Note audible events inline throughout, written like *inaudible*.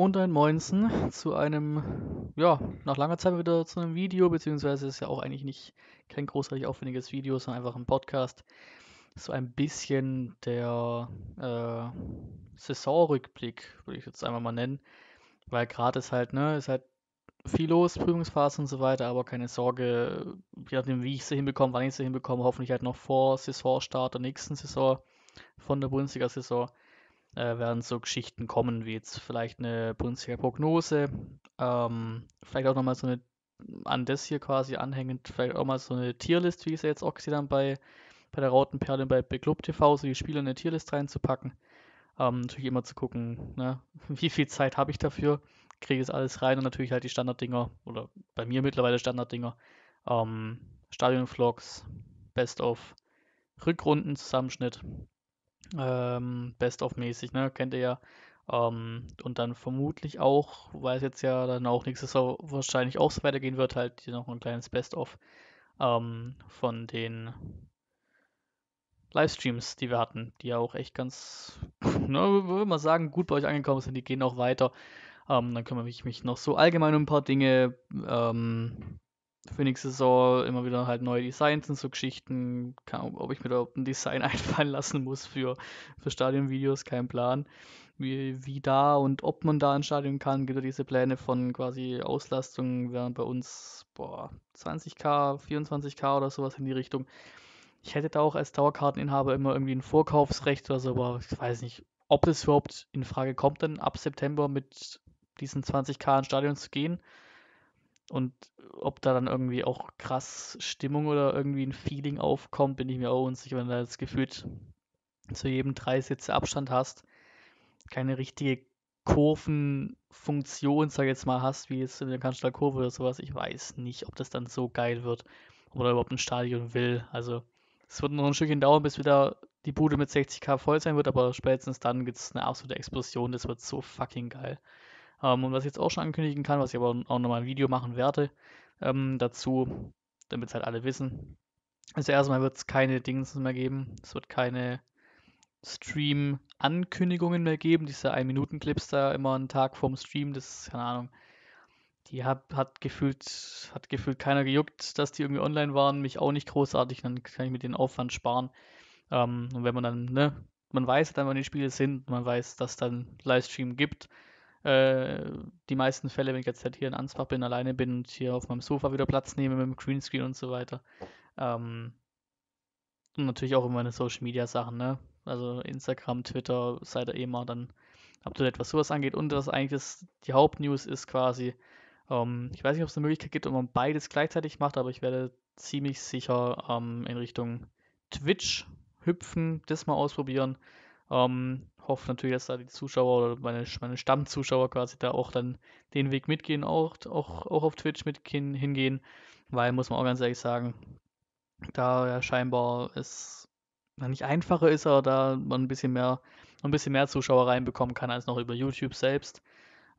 und ein Moinsen zu einem, ja, nach langer Zeit wieder zu einem Video, beziehungsweise ist ja auch eigentlich nicht kein großartig aufwendiges Video, sondern einfach ein Podcast. So ein bisschen der äh, Saisonrückblick, würde ich jetzt einfach mal nennen. Weil gerade ist halt, ne, ist halt viel los, Prüfungsphase und so weiter, aber keine Sorge, je nachdem, wie ich sie hinbekomme, wann ich sie hinbekomme, hoffentlich halt noch vor Saisonstart der nächsten Saison, von der Bundesliga-Saison äh, werden so Geschichten kommen, wie jetzt vielleicht eine prinzipielle Prognose, ähm, vielleicht auch nochmal so eine, an das hier quasi anhängend, vielleicht auch mal so eine Tierlist, wie es ja jetzt auch gesehen bei, bei der Roten Perle und bei Beclub TV, so die Spieler in eine Tierlist reinzupacken. Ähm, natürlich immer zu gucken, ne, *laughs* wie viel Zeit habe ich dafür, kriege es alles rein und natürlich halt die Standarddinger, oder bei mir mittlerweile Standarddinger, ähm, Stadionvlogs, Best of, Rückrunden, Zusammenschnitt, ähm, Best-of-mäßig, ne? Kennt ihr ja. Ähm, und dann vermutlich auch, weil es jetzt ja dann auch nächstes Jahr wahrscheinlich auch so weitergehen wird, halt noch ein kleines Best-of ähm, von den Livestreams, die wir hatten, die ja auch echt ganz, *laughs* ne, würde man sagen, gut bei euch angekommen sind. Die gehen auch weiter. Ähm, dann kümmere ich mich noch so allgemein um ein paar Dinge. Ähm, für nächste Saison immer wieder halt neue Designs und so Geschichten. Kann, ob ich mir überhaupt ein Design *laughs* einfallen lassen muss für, für Stadionvideos, kein Plan. Wie, wie da und ob man da ein Stadion kann, gibt es diese Pläne von quasi Auslastung, wären bei uns boah, 20k, 24k oder sowas in die Richtung. Ich hätte da auch als Dauerkarteninhaber immer irgendwie ein Vorkaufsrecht oder so, aber ich weiß nicht, ob das überhaupt in Frage kommt, dann ab September mit diesen 20k ins Stadion zu gehen. Und ob da dann irgendwie auch krass Stimmung oder irgendwie ein Feeling aufkommt, bin ich mir auch unsicher, wenn du das gefühlt zu jedem drei Sitze Abstand hast, keine richtige Kurvenfunktion, sag ich jetzt mal, hast, wie jetzt in der Kanzlerkurve oder sowas. Ich weiß nicht, ob das dann so geil wird, oder überhaupt ein Stadion will. Also es wird noch ein Stückchen dauern, bis wieder die Bude mit 60k voll sein wird, aber spätestens dann gibt es eine absolute Explosion. Das wird so fucking geil. Ähm, und was ich jetzt auch schon ankündigen kann, was ich aber auch nochmal ein Video machen werde ähm, dazu, damit es halt alle wissen. Also erstmal wird es keine Dings mehr geben. Es wird keine Stream-Ankündigungen mehr geben. Diese 1-Minuten-Clips da immer einen Tag vorm Stream, das ist keine Ahnung. Die hat, hat, gefühlt, hat gefühlt keiner gejuckt, dass die irgendwie online waren. Mich auch nicht großartig. Dann kann ich mir den Aufwand sparen. Ähm, und wenn man dann, ne, man weiß dann, halt wann die Spiele sind, man weiß, dass dann Livestream gibt, äh, die meisten Fälle, wenn ich jetzt halt hier in Ansbach bin, alleine bin und hier auf meinem Sofa wieder Platz nehme mit dem Greenscreen und so weiter. Ähm, und natürlich auch immer meine Social Media Sachen, ne? Also Instagram, Twitter, seid ihr eh mal dann ab du etwas sowas angeht. Und was eigentlich ist, die Hauptnews ist quasi, ähm, ich weiß nicht, ob es eine Möglichkeit gibt, ob man beides gleichzeitig macht, aber ich werde ziemlich sicher ähm, in Richtung Twitch hüpfen, das mal ausprobieren. Ähm, hoffe natürlich, dass da die Zuschauer oder meine, meine Stammzuschauer quasi da auch dann den Weg mitgehen, auch, auch, auch auf Twitch mit hingehen, weil, muss man auch ganz ehrlich sagen, da ja scheinbar es nicht einfacher ist, aber da man ein bisschen mehr, ein bisschen mehr Zuschauer reinbekommen kann als noch über YouTube selbst.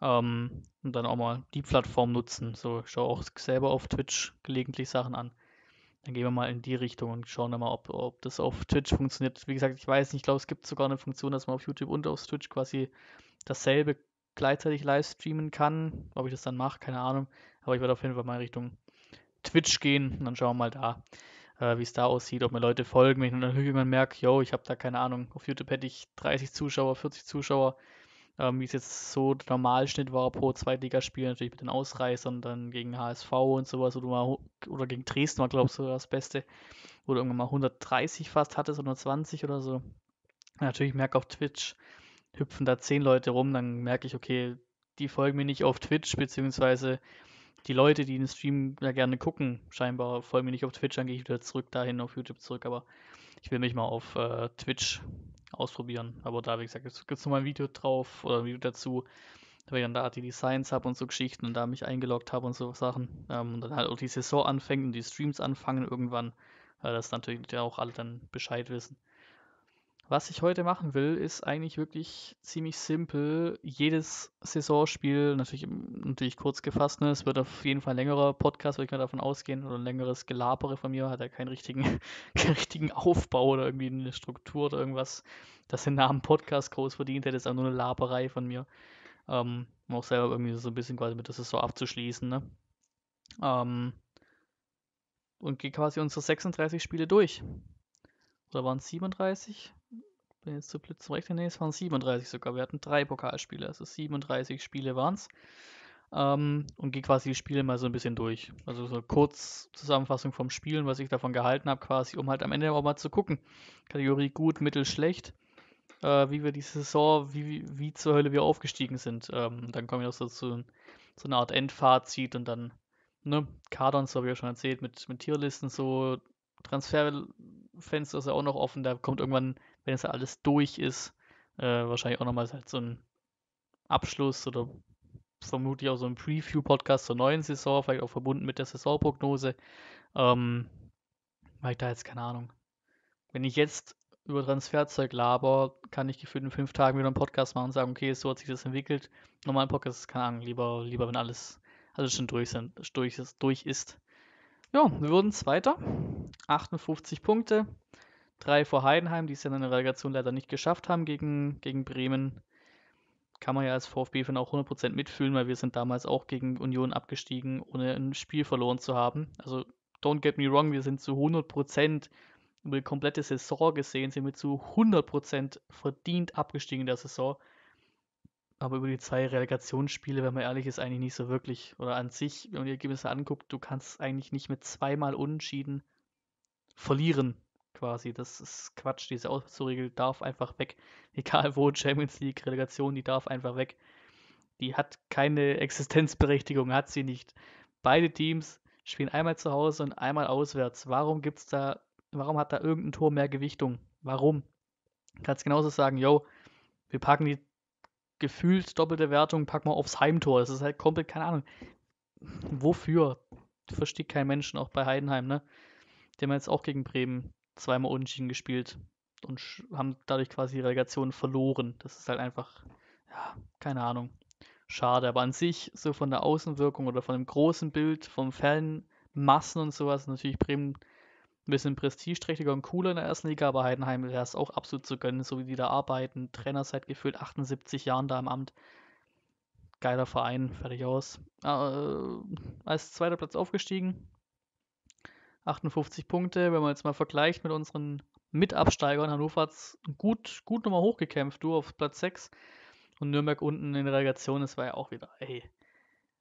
Ähm, und dann auch mal die Plattform nutzen. So, ich schaue auch selber auf Twitch gelegentlich Sachen an dann gehen wir mal in die Richtung und schauen mal, ob, ob das auf Twitch funktioniert. Wie gesagt, ich weiß nicht, ich glaube, es gibt sogar eine Funktion, dass man auf YouTube und auf Twitch quasi dasselbe gleichzeitig live streamen kann. Ob ich das dann mache, keine Ahnung. Aber ich werde auf jeden Fall mal in Richtung Twitch gehen und dann schauen wir mal da, äh, wie es da aussieht, ob mir Leute folgen. Wenn ich dann irgendwann merke, yo, ich habe da keine Ahnung, auf YouTube hätte ich 30 Zuschauer, 40 Zuschauer, ähm, wie es jetzt so der Normalschnitt war pro Zweitligaspiel, natürlich mit den Ausreißern, dann gegen HSV und sowas, oder, mal, oder gegen Dresden war, glaube ich, so das Beste, wo du irgendwann mal 130 fast hattest, 120 oder so. Natürlich merke auf Twitch, hüpfen da 10 Leute rum, dann merke ich, okay, die folgen mir nicht auf Twitch, beziehungsweise die Leute, die den Stream ja gerne gucken, scheinbar folgen mir nicht auf Twitch, dann gehe ich wieder zurück dahin auf YouTube zurück, aber ich will mich mal auf äh, Twitch ausprobieren. Aber da, wie gesagt, gibt es nochmal ein Video drauf oder ein Video dazu, weil ich dann da die Designs habe und so Geschichten und da mich eingeloggt habe und so Sachen. Ähm, und dann halt auch die Saison anfängt und die Streams anfangen irgendwann, weil das natürlich auch alle dann Bescheid wissen. Was ich heute machen will, ist eigentlich wirklich ziemlich simpel. Jedes Saisonspiel, natürlich, natürlich kurz gefasst, ne? es wird auf jeden Fall ein längerer Podcast, würde ich mal davon ausgehen, oder ein längeres Gelabere von mir, hat ja keinen richtigen, *laughs* keinen richtigen Aufbau oder irgendwie eine Struktur oder irgendwas, das den Namen Podcast groß verdient hätte, ist auch nur eine Laberei von mir. Ähm, um auch selber irgendwie so ein bisschen quasi mit der Saison abzuschließen. Ne? Ähm, und gehe quasi unsere 36 Spiele durch. Oder waren es 37? Bin jetzt zu blöd zum Rechnen. Nee, es waren 37 sogar. Wir hatten drei Pokalspiele. Also 37 Spiele waren es. Ähm, und gehe quasi die Spiele mal so ein bisschen durch. Also so eine Kurzzusammenfassung vom Spielen, was ich davon gehalten habe, quasi, um halt am Ende auch mal zu gucken. Kategorie gut, mittel, schlecht. Äh, wie wir die Saison, wie, wie zur Hölle wir aufgestiegen sind. Ähm, dann kommen wir auch so zu so einer Art Endfazit und dann, ne, Kader und so wie ich schon erzählt, mit, mit Tierlisten, so Transfer, Fenster ist ja auch noch offen. Da kommt irgendwann, wenn es ja alles durch ist, äh, wahrscheinlich auch nochmal halt so ein Abschluss oder vermutlich auch so ein Preview-Podcast zur neuen Saison, vielleicht auch verbunden mit der Saisonprognose. Ähm, weil ich da jetzt keine Ahnung. Wenn ich jetzt über Transferzeug laber, kann ich gefühlt in fünf Tagen wieder einen Podcast machen und sagen, okay, so hat sich das entwickelt. Normalen Podcast ist keine Ahnung, lieber, lieber wenn alles, alles schon durch, sind, durch, durch ist. Ja, wir wurden Zweiter. 58 Punkte. Drei vor Heidenheim, die es ja in der Relegation leider nicht geschafft haben gegen, gegen Bremen. Kann man ja als VfB-Fan auch 100% mitfühlen, weil wir sind damals auch gegen Union abgestiegen, ohne ein Spiel verloren zu haben. Also, don't get me wrong, wir sind zu 100% über die komplette Saison gesehen, sind wir zu 100% verdient abgestiegen in der Saison. Aber über die zwei Relegationsspiele, wenn man ehrlich ist, eigentlich nicht so wirklich. Oder an sich, wenn man die Ergebnisse anguckt, du kannst eigentlich nicht mit zweimal Unentschieden verlieren, quasi. Das ist Quatsch. Diese Auswärtsregel darf einfach weg. *laughs* Egal wo, Champions League, Relegation, die darf einfach weg. Die hat keine Existenzberechtigung, hat sie nicht. Beide Teams spielen einmal zu Hause und einmal auswärts. Warum gibt's da, warum hat da irgendein Tor mehr Gewichtung? Warum? Du Kannst genauso sagen, yo, wir packen die gefühlt doppelte Wertung, pack mal aufs Heimtor. Das ist halt komplett, keine Ahnung. Wofür? Versteht kein Menschen, auch bei Heidenheim, ne? Die haben jetzt auch gegen Bremen zweimal unentschieden gespielt und haben dadurch quasi die Relegation verloren. Das ist halt einfach, ja, keine Ahnung. Schade, aber an sich, so von der Außenwirkung oder von dem großen Bild, vom Fanmassen und sowas, natürlich Bremen ein bisschen prestigeträchtiger und cooler in der ersten Liga, aber Heidenheim wäre es auch absolut zu gönnen, so wie die da arbeiten. Trainer seit gefühlt 78 Jahren da im Amt. Geiler Verein, fertig aus. Ah, äh, als zweiter Platz aufgestiegen. 58 Punkte, wenn man jetzt mal vergleicht mit unseren Mitabsteigern. Hannover hat es gut, gut nochmal hochgekämpft, du auf Platz 6 und Nürnberg unten in der Relegation, das war ja auch wieder, ey,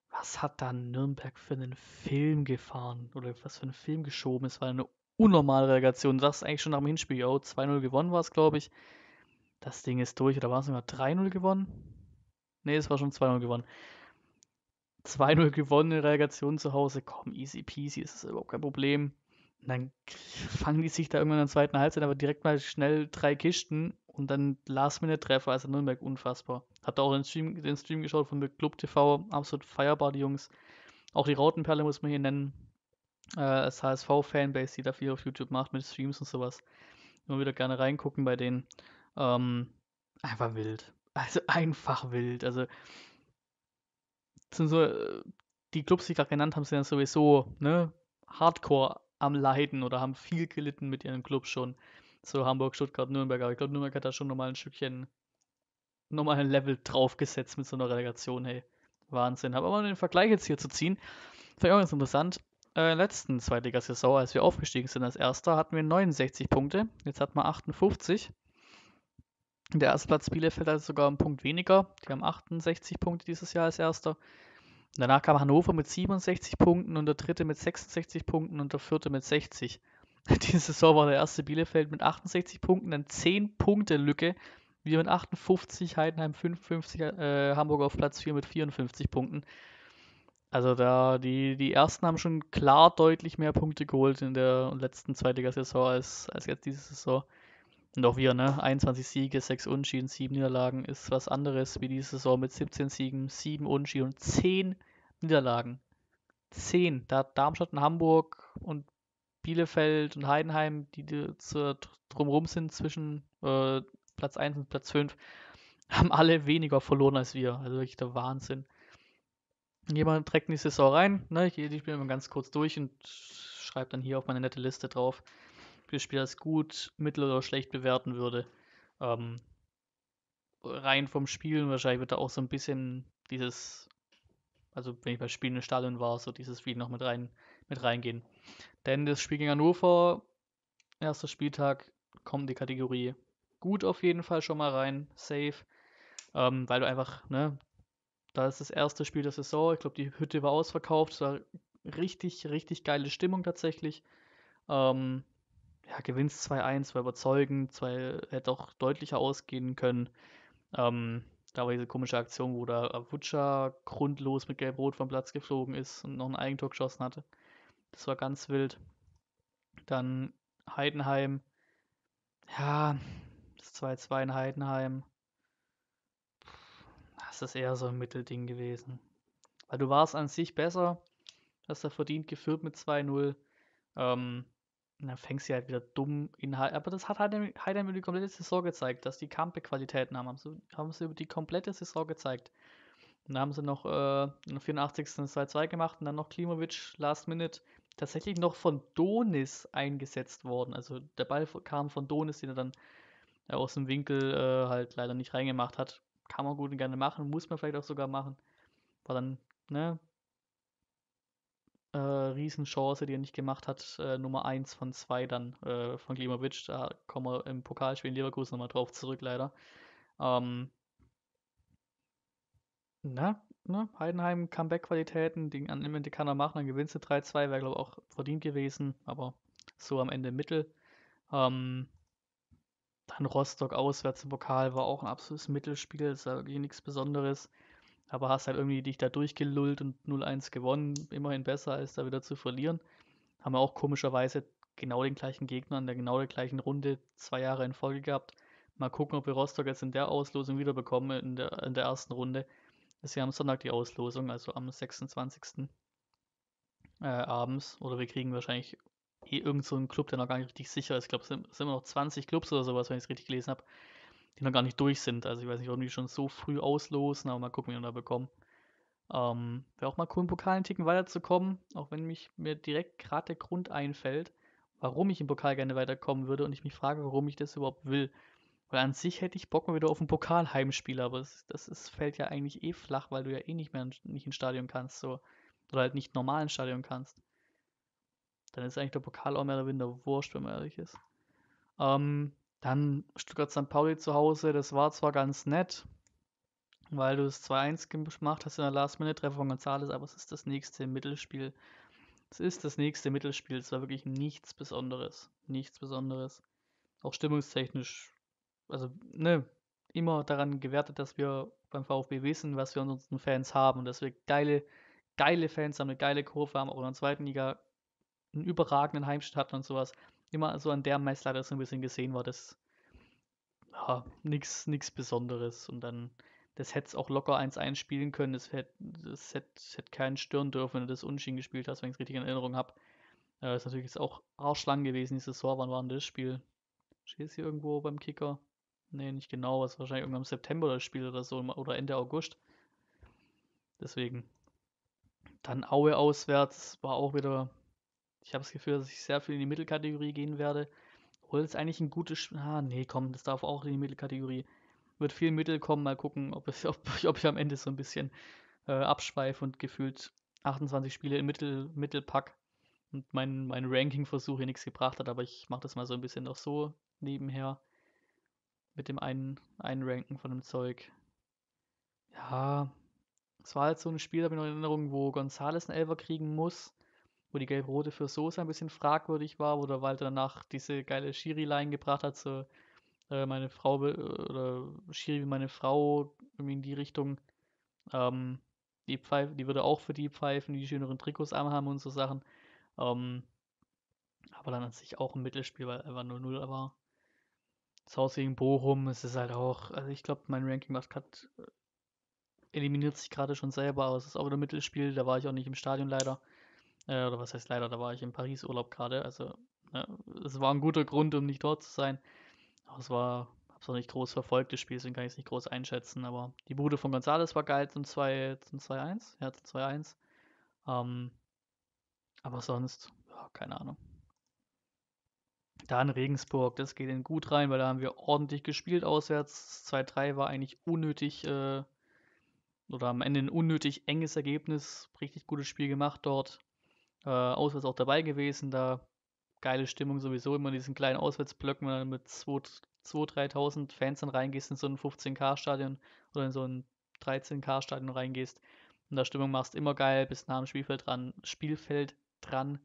was hat da Nürnberg für einen Film gefahren oder was für einen Film geschoben? Es war eine unnormale Relegation. Du sagst eigentlich schon nach dem Hinspiel, yo, 2-0 gewonnen war es, glaube ich. Das Ding ist durch, oder war es sogar 3-0 gewonnen? Ne, es war schon 2-0 gewonnen. 2-0 gewonnen in Relegation zu Hause, komm, easy peasy, ist das überhaupt kein Problem. Und dann fangen die sich da irgendwann in der zweiten Halbzeit aber direkt mal schnell drei Kisten und dann Last-Minute-Treffer, also Nürnberg unfassbar. Habt auch den Stream, den Stream geschaut von The Club TV, absolut feierbar, die Jungs. Auch die Rautenperle muss man hier nennen, äh, als HSV-Fanbase, die da viel auf YouTube macht mit Streams und sowas. Immer wieder gerne reingucken bei denen. Ähm, einfach wild. Also *laughs* einfach wild. Also sind so, äh, die Clubs, die ich gerade genannt habe, sind ja sowieso ne, hardcore am Leiden oder haben viel gelitten mit ihren Clubs schon. So Hamburg, Stuttgart, Nürnberg. Aber ich glaube, Nürnberg hat da schon nochmal ein Stückchen, nochmal ein Level draufgesetzt mit so einer Relegation. Hey, Wahnsinn. Aber aber den Vergleich jetzt hier zu ziehen, ich auch ganz interessant äh, letzten Zweitligasaison, als wir aufgestiegen sind als Erster, hatten wir 69 Punkte. Jetzt hat man 58. Der erste Platz Bielefeld hat also sogar einen Punkt weniger. Die haben 68 Punkte dieses Jahr als Erster. Danach kam Hannover mit 67 Punkten und der Dritte mit 66 Punkten und der Vierte mit 60. *laughs* Diese Saison war der erste Bielefeld mit 68 Punkten, dann 10 Punkte Lücke. Wir mit 58, Heidenheim 55, äh, Hamburg auf Platz 4 mit 54 Punkten. Also da, die, die ersten haben schon klar deutlich mehr Punkte geholt in der letzten Zweitligasaison als, als jetzt diese Saison. Und auch wir, ne? 21 Siege, 6 Unentschieden, 7 Niederlagen ist was anderes wie diese Saison mit 17 Siegen, 7 Unentschieden und 10 Niederlagen. 10. Da hat Darmstadt und Hamburg und Bielefeld und Heidenheim, die, die zu, äh, drumherum sind zwischen äh, Platz 1 und Platz 5, haben alle weniger verloren als wir. Also wirklich der Wahnsinn. Gehen wir direkt in die Saison rein. Ne? Ich gehe die Spiele mal ganz kurz durch und schreibe dann hier auf meine nette Liste drauf, das Spiel das gut, mittel oder schlecht bewerten würde. Ähm, rein vom Spielen wahrscheinlich wird da auch so ein bisschen dieses, also wenn ich bei Spielen im Stadion war, so dieses Spiel noch mit, rein, mit reingehen. Denn das Spiel gegen Hannover, erster Spieltag, kommt die Kategorie gut auf jeden Fall schon mal rein, safe. Ähm, weil du einfach, ne, da ist das erste Spiel der Saison. Ich glaube, die Hütte war ausverkauft. Es war richtig, richtig geile Stimmung tatsächlich. Ähm, ja, gewinnst 2-1, war überzeugend, zwei, hätte auch deutlicher ausgehen können. Ähm, da war diese komische Aktion, wo der Avucha grundlos mit Gelb-Rot vom Platz geflogen ist und noch ein Eigentor geschossen hatte. Das war ganz wild. Dann Heidenheim. Ja, das 2-2 in Heidenheim. Das ist eher so ein Mittelding gewesen. Weil du warst an sich besser, hast da verdient geführt mit 2-0. Ähm, dann fängst du halt wieder dumm in Heidenheim. Aber das hat Heidenheim, Heidenheim über die komplette Saison gezeigt, dass die Kampe-Qualitäten haben. Haben sie, haben sie über die komplette Saison gezeigt. Und da haben sie noch äh, in 84. 2-2 gemacht und dann noch Klimovic last minute tatsächlich noch von Donis eingesetzt worden. Also der Ball kam von Donis, den er dann äh, aus dem Winkel äh, halt leider nicht reingemacht hat kann man gut und gerne machen, muss man vielleicht auch sogar machen. War dann, eine Äh, Riesenchance, die er nicht gemacht hat. Äh, Nummer 1 von 2 dann äh, von Klimovic. Da kommen wir im Pokalspiel in Leverkusen nochmal drauf zurück, leider. Ähm, na, ne? Heidenheim, Comeback-Qualitäten, den am Ende kann er machen, dann gewinnst du 3-2, wäre glaube ich auch verdient gewesen, aber so am Ende Mittel. Ähm, in Rostock auswärts im Pokal war auch ein absolutes Mittelspiel, ist ja eh nichts Besonderes. Aber hast halt irgendwie dich da durchgelullt und 0-1 gewonnen. Immerhin besser, als da wieder zu verlieren. Haben wir auch komischerweise genau den gleichen Gegner in der genau der gleichen Runde zwei Jahre in Folge gehabt. Mal gucken, ob wir Rostock jetzt in der Auslosung wiederbekommen, in der, in der ersten Runde. Das ist ja am Sonntag die Auslosung, also am 26. Äh, abends. Oder wir kriegen wahrscheinlich eh irgend so ein Club, der noch gar nicht richtig sicher ist. Ich glaube, es sind, sind immer noch 20 Clubs oder sowas, wenn ich es richtig gelesen habe, die noch gar nicht durch sind. Also ich weiß nicht, ob die schon so früh auslosen, aber mal gucken, wie wir da bekommen. Ähm, Wäre auch mal cool, im Pokal einen Ticken weiterzukommen, auch wenn mich mir direkt gerade der Grund einfällt, warum ich im Pokal gerne weiterkommen würde und ich mich frage, warum ich das überhaupt will. Weil an sich hätte ich Bock mal wieder auf ein Pokalheimspiel, aber das, das ist, fällt ja eigentlich eh flach, weil du ja eh nicht mehr in, nicht ins Stadion kannst, so. Oder halt nicht normal ins Stadion kannst. Dann ist eigentlich der Pokal auch mehr oder weniger wurscht, wenn man ehrlich ist. Ähm, dann Stuttgart-St. Pauli zu Hause, das war zwar ganz nett, weil du es 2-1 gemacht hast in der Last-Minute-Treffer von Gonzales, aber es ist das nächste Mittelspiel. Es ist das nächste Mittelspiel, es war wirklich nichts Besonderes. Nichts Besonderes. Auch stimmungstechnisch, also, ne, immer daran gewertet, dass wir beim VfB wissen, was wir an unseren Fans haben und dass wir geile, geile Fans haben, eine geile Kurve haben, auch in der zweiten Liga einen überragenden hatten und sowas. Immer so an der Messlatte so ein bisschen gesehen war das ja, nichts nix Besonderes. Und dann, das hätte es auch locker 1-1 spielen können. Das hätte hätt, hätt keinen stören dürfen, wenn du das Unschien gespielt hast, wenn ich es richtig in Erinnerung habe. Äh, ist natürlich jetzt auch arschlang gewesen, die Saison. Wann war denn das Spiel? Steht es hier irgendwo beim Kicker? Nee, nicht genau. Es ist wahrscheinlich irgendwann im September das Spiel oder so oder Ende August. Deswegen. Dann Aue auswärts war auch wieder ich habe das Gefühl, dass ich sehr viel in die Mittelkategorie gehen werde. Obwohl es eigentlich ein gutes. Spiel. ah, nee, komm, das darf auch in die Mittelkategorie. Wird viel Mittel kommen, mal gucken, ob, es, *laughs* ob, ob ich am Ende so ein bisschen äh, abschweife und gefühlt 28 Spiele im Mittel, Mittelpack und mein, mein Ranking-Versuch hier nichts gebracht hat, aber ich mache das mal so ein bisschen noch so nebenher mit dem einen, einen Ranken von dem Zeug. Ja, es war halt so ein Spiel, da habe ich noch in Erinnerung, wo Gonzales einen Elfer kriegen muss wo die gelb-rote für Sosa ein bisschen fragwürdig war, wo der Walter danach diese geile Schiri-Line gebracht hat, so äh, meine Frau äh, oder Schiri wie meine Frau, irgendwie in die Richtung. Ähm, die, Pfeife, die würde auch für die pfeifen, die schöneren Trikots anhaben und so Sachen. Ähm, aber dann an sich auch ein Mittelspiel, weil er einfach 0-0 war. Das Haus gegen Bochum, es ist halt auch, also ich glaube, mein Ranking macht gerade äh, eliminiert sich gerade schon selber, aber es ist auch wieder Mittelspiel, da war ich auch nicht im Stadion leider. Äh, oder was heißt leider, da war ich im Paris-Urlaub gerade. Also ne, es war ein guter Grund, um nicht dort zu sein. Aber es war, habe es noch nicht groß verfolgt, das Spiel, deswegen kann ich es nicht groß einschätzen. Aber die Bude von Gonzales war geil zum 2-1. Ja, zum 2-1. Ähm, aber sonst, ja, keine Ahnung. Dann Regensburg, das geht in gut rein, weil da haben wir ordentlich gespielt auswärts. 2-3 war eigentlich unnötig äh, oder am Ende ein unnötig enges Ergebnis. Richtig gutes Spiel gemacht dort. Äh, auswärts auch dabei gewesen, da geile Stimmung sowieso immer in diesen kleinen Auswärtsblöcken, wenn du mit 2.000, 3.000 Fans dann reingehst in so ein 15K-Stadion oder in so ein 13K-Stadion reingehst und da Stimmung machst, immer geil, bis nah am Spielfeld dran, Spielfeld dran,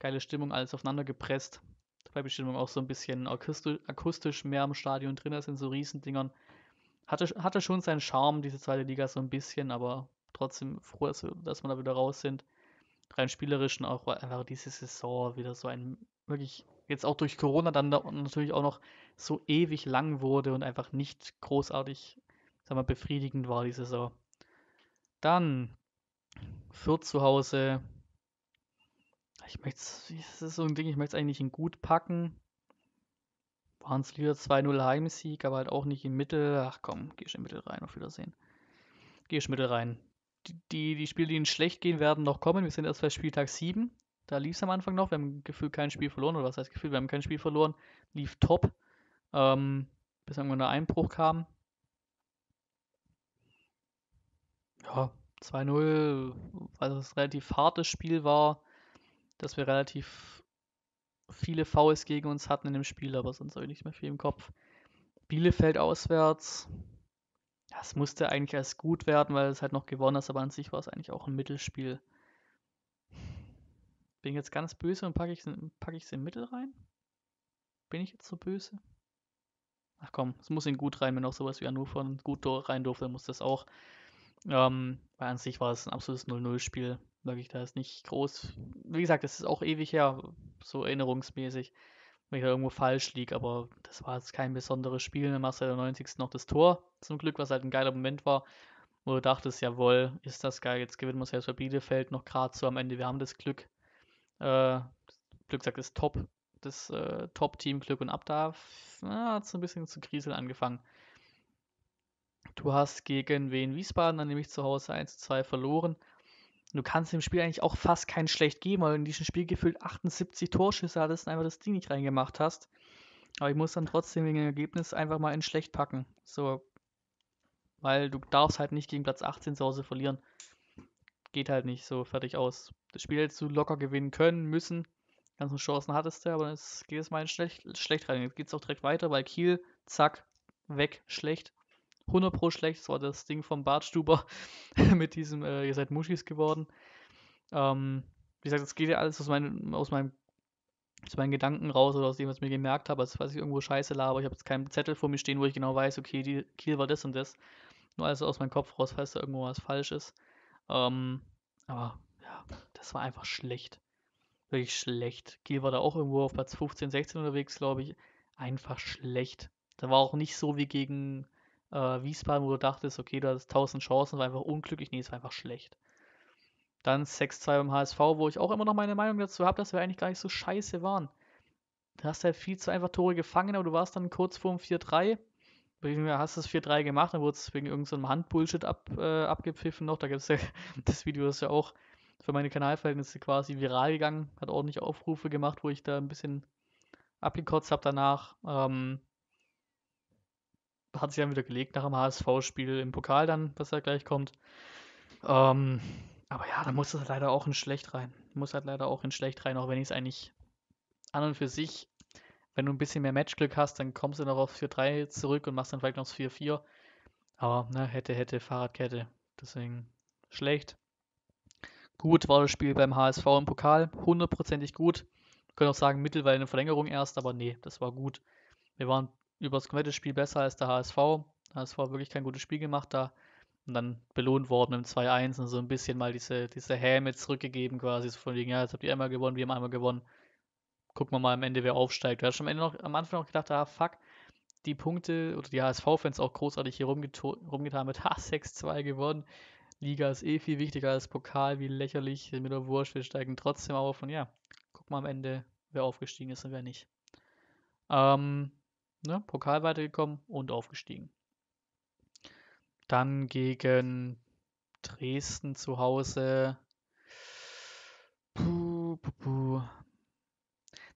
geile Stimmung, alles aufeinander gepresst. Dabei bleibt die Stimmung auch so ein bisschen akustisch mehr am Stadion drin als in so Riesendingern. Hatte, hatte schon seinen Charme, diese zweite Liga, so ein bisschen, aber trotzdem froh, dass, wir, dass wir da wieder raus sind rein spielerischen auch einfach diese Saison wieder so ein wirklich jetzt auch durch Corona dann da natürlich auch noch so ewig lang wurde und einfach nicht großartig, sag mal, befriedigend war die Saison. Dann Fürth zu Hause. Ich möchte es ist so ein Ding, ich möchte es eigentlich in gut packen. Waren es wieder 2-0 Heimsieg, aber halt auch nicht in Mittel. Ach komm, geh schon Mittel rein, auf Wiedersehen. Geh schon Mittel rein die, die Spiele, die ihnen schlecht gehen werden, noch kommen. Wir sind erst bei Spieltag 7. Da lief es am Anfang noch. Wir haben gefühlt kein Spiel verloren. Oder was heißt Gefühl? Wir haben kein Spiel verloren. Lief top. Ähm, bis irgendwann der Einbruch kam. Ja, 2-0, weil es ein relativ hartes Spiel war, dass wir relativ viele Fouls gegen uns hatten in dem Spiel, aber sonst habe ich nicht mehr viel im Kopf. Bielefeld auswärts, das musste eigentlich erst gut werden, weil es halt noch gewonnen ist, aber an sich war es eigentlich auch ein Mittelspiel. Bin ich jetzt ganz böse und packe ich pack ich's in Mittel rein? Bin ich jetzt so böse? Ach komm, es muss in gut rein, wenn auch sowas wie Hannover gut rein durfte, muss das auch. Ähm, weil an sich war es ein absolutes 0-0-Spiel. Wirklich, da ist nicht groß. Wie gesagt, es ist auch ewig her, so erinnerungsmäßig wenn ich da irgendwo falsch liege, aber das war jetzt kein besonderes Spiel. Dann machst du ja der 90. noch das Tor, zum Glück, was halt ein geiler Moment war, wo du dachtest, jawohl, ist das geil, jetzt gewinnen wir selbst bei Bielefeld noch gerade so am Ende, wir haben das Glück. Äh, Glück sagt, das top, das äh, Top-Team Glück und ab da hat es ein bisschen zu kriseln angefangen. Du hast gegen Wien Wiesbaden dann nämlich zu Hause 1-2 verloren. Du kannst dem Spiel eigentlich auch fast kein schlecht geben, weil du in diesem Spiel gefühlt 78 Torschüsse hattest und einfach das Ding nicht reingemacht hast. Aber ich muss dann trotzdem wegen dem Ergebnis einfach mal in schlecht packen. So. Weil du darfst halt nicht gegen Platz 18 zu Hause verlieren. Geht halt nicht so fertig aus. Das Spiel hättest du locker gewinnen können, müssen. Ganzen Chancen hattest du, aber dann geht es mal in schlecht, schlecht rein. Jetzt geht es auch direkt weiter, weil Kiel, zack, weg, schlecht. 100 Pro schlecht. Das war das Ding vom Bartstuber *laughs* mit diesem, äh, ihr seid Muschis geworden. Ähm, wie gesagt, das geht ja alles aus, mein, aus meinem aus meinen Gedanken raus oder aus dem, was ich mir gemerkt habe, als falls ich irgendwo Scheiße laber. Ich habe jetzt keinen Zettel vor mir stehen, wo ich genau weiß, okay, die Kiel war das und das. Nur alles aus meinem Kopf raus, falls da irgendwo was falsch ist. Ähm, aber ja, das war einfach schlecht. Wirklich schlecht. Kiel war da auch irgendwo auf Platz 15, 16 unterwegs, glaube ich. Einfach schlecht. Da war auch nicht so wie gegen äh, Wiesbaden, wo du dachtest, okay, du hattest 1000 Chancen, war einfach unglücklich, nee, es war einfach schlecht. Dann 6-2 beim HSV, wo ich auch immer noch meine Meinung dazu habe, dass wir eigentlich gar nicht so scheiße waren. Du hast halt viel zu einfach Tore gefangen, aber du warst dann kurz vor dem 4-3. Hast das 4-3 gemacht, dann wurde es wegen irgendeinem so Handbullshit ab, äh, abgepfiffen noch. Da gibt es ja, *laughs* das Video ist ja auch für meine Kanalverhältnisse quasi viral gegangen, hat ordentlich Aufrufe gemacht, wo ich da ein bisschen abgekotzt habe danach. Ähm, hat sich dann wieder gelegt nach dem HSV-Spiel im Pokal dann, was da gleich kommt. Ähm, aber ja, da muss es halt leider auch in schlecht rein. Muss halt leider auch in schlecht rein, auch wenn ich es eigentlich an und für sich, wenn du ein bisschen mehr Matchglück hast, dann kommst du noch auf 4-3 zurück und machst dann vielleicht noch 4-4. Aber ne, hätte, hätte, Fahrradkette. Deswegen schlecht. Gut war das Spiel beim HSV im Pokal. Hundertprozentig gut. Wir können auch sagen, mittlerweile eine Verlängerung erst, aber nee, das war gut. Wir waren über das komplette Spiel besser als der HSV. Der HSV hat wirklich kein gutes Spiel gemacht da und dann belohnt worden im 2-1 und so ein bisschen mal diese, diese Häme zurückgegeben quasi, so von wegen, ja, jetzt habt ihr einmal gewonnen, wir haben einmal gewonnen. Gucken wir mal am Ende, wer aufsteigt. Du hast am, Ende noch, am Anfang noch gedacht, ah, fuck, die Punkte oder die HSV-Fans auch großartig hier rumgetan mit, h *laughs* 6-2 gewonnen. Liga ist eh viel wichtiger als Pokal, wie lächerlich, mit der Wurst, wir steigen trotzdem auf und ja, guck mal am Ende, wer aufgestiegen ist und wer nicht. Ähm, Ne? Pokal weitergekommen und aufgestiegen. Dann gegen Dresden zu Hause. Puh, puh, puh.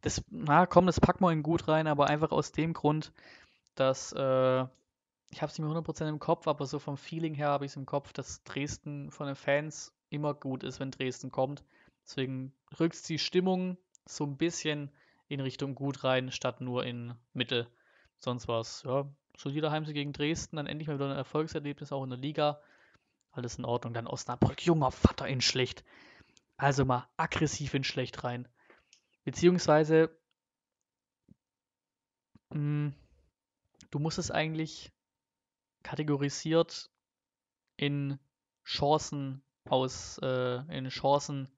Das, na komm, das packen wir in gut rein, aber einfach aus dem Grund, dass äh, ich habe es nicht mehr 100% im Kopf, aber so vom Feeling her habe ich es im Kopf, dass Dresden von den Fans immer gut ist, wenn Dresden kommt. Deswegen rückt die Stimmung so ein bisschen in Richtung gut rein, statt nur in Mittel. Sonst war es, ja, solider Heimsieg gegen Dresden, dann endlich mal wieder ein Erfolgserlebnis auch in der Liga. Alles in Ordnung. Dann Osnabrück, junger Vater in schlecht. Also mal aggressiv in schlecht rein. Beziehungsweise, mh, hm, du musst es eigentlich kategorisiert in Chancen aus, äh, in Chancen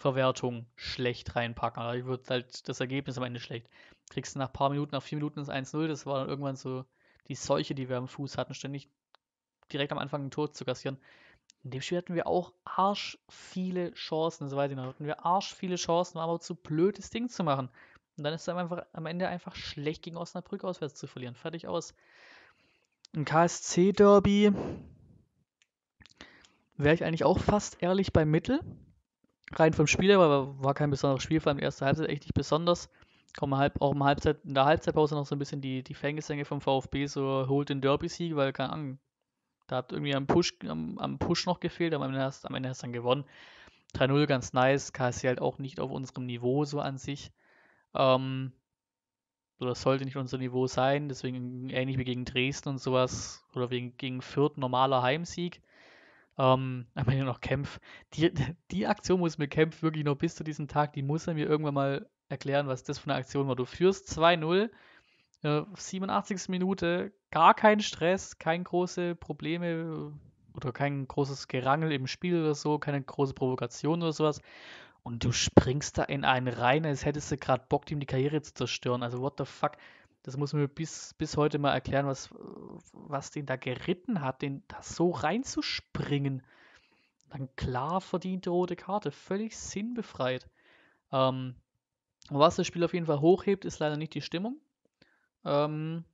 Verwertung schlecht reinpacken. Dadurch also wird halt das Ergebnis am Ende schlecht. Kriegst du nach ein paar Minuten, nach vier Minuten das 1-0, das war dann irgendwann so die Seuche, die wir am Fuß hatten, ständig direkt am Anfang ein Tor zu kassieren. In dem Spiel hatten wir auch arsch viele Chancen, das weiß ich noch, hatten wir arsch viele Chancen, war aber zu blöd, das Ding zu machen. Und dann ist es einfach, am Ende einfach schlecht, gegen Osnabrück auswärts zu verlieren. Fertig aus. Ein KSC-Derby wäre ich eigentlich auch fast ehrlich bei Mittel rein vom Spiel her, war, war kein besonderes Spiel, vor allem die erste Halbzeit echt nicht besonders. Kommen halb, auch im Halbzeit, in der Halbzeitpause noch so ein bisschen die, die Fangesänge vom VfB, so holt den Derby-Sieg, weil, keine Ahnung, da hat irgendwie am Push, am, am Push noch gefehlt, aber am Ende hast, du dann gewonnen. 3-0 ganz nice, KSC halt auch nicht auf unserem Niveau so an sich. Ähm, oder sollte nicht unser Niveau sein, deswegen ähnlich wie gegen Dresden und sowas oder wie gegen Fürth normaler Heimsieg. Ähm, aber hier noch Kempf. Die, die Aktion muss mir Kempf wirklich noch bis zu diesem Tag, die muss er mir irgendwann mal erklären, was das für eine Aktion war. Du führst 2-0, äh, 87. Minute, gar kein Stress, keine großen Probleme oder kein großes Gerangel im Spiel oder so, keine große Provokation oder sowas. Und du springst da in einen rein, als hättest du gerade Bock, ihm die Karriere zu zerstören. Also, what the fuck? das muss mir bis, bis heute mal erklären, was, was den da geritten hat, den da so reinzuspringen. Dann klar verdiente rote Karte, völlig sinnbefreit. Ähm, was das Spiel auf jeden Fall hochhebt, ist leider nicht die Stimmung. Ähm,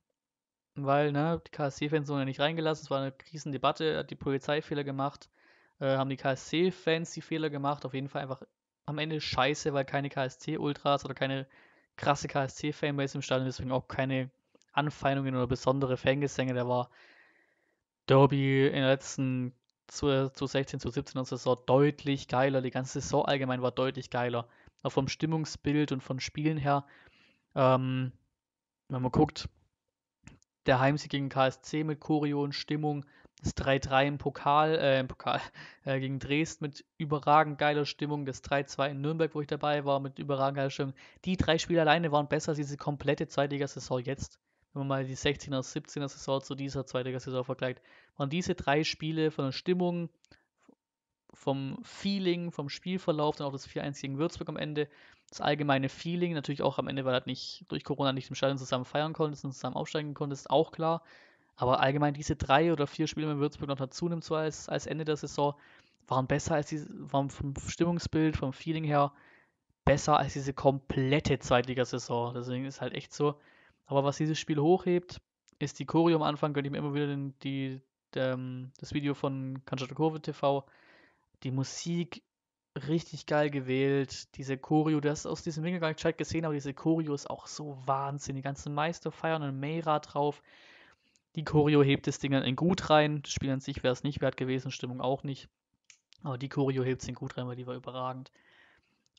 weil ne, die KSC-Fans wurden ja nicht reingelassen. Es war eine Krisendebatte, hat die Polizei Fehler gemacht, äh, haben die KSC-Fans die Fehler gemacht. Auf jeden Fall einfach am Ende scheiße, weil keine KSC-Ultras oder keine krasse KSC-Fanbase im Stadion, deswegen auch keine Anfeindungen oder besondere Fangesänge. Der war Derby in der letzten zu, äh, zu 16, zu 17er Saison deutlich geiler. Die ganze Saison allgemein war deutlich geiler. Auch vom Stimmungsbild und von Spielen her. Ähm, wenn man guckt, der Heimsieg gegen KSC mit Choreo und Stimmung, das 3-3 im Pokal, äh, im Pokal *laughs* äh, gegen Dresden mit überragend geiler Stimmung. Das 3-2 in Nürnberg, wo ich dabei war, mit überragend geiler Stimmung. Die drei Spiele alleine waren besser als diese komplette Zweitliga-Saison jetzt. Wenn man mal die 16er, 17er Saison zu dieser Zweitliga-Saison vergleicht, waren diese drei Spiele von der Stimmung, vom Feeling, vom Spielverlauf, dann auch das 4-1 gegen Würzburg am Ende, das allgemeine Feeling, natürlich auch am Ende, weil er halt nicht durch Corona nicht im Stadion zusammen feiern konntest und zusammen aufsteigen konntest, auch klar. Aber allgemein diese drei oder vier Spiele mit Würzburg noch dazu nimmt, so als, als Ende der Saison, waren besser als diese, waren vom Stimmungsbild, vom Feeling her, besser als diese komplette Zweitliga-Saison. Deswegen ist halt echt so. Aber was dieses Spiel hochhebt, ist die Choreo am Anfang, könnt ihr mir immer wieder den, die, den, ähm, das Video von Kanchatokurve TV, die Musik richtig geil gewählt, diese Choreo, das aus diesem Winkel gar nicht gesehen, aber diese Choreo ist auch so Wahnsinn. Die ganzen Meister feiern und Meira drauf, die Choreo hebt das Ding dann in gut rein. Das Spiel an sich wäre es nicht wert gewesen, Stimmung auch nicht. Aber die Choreo hebt es in gut rein, weil die war überragend.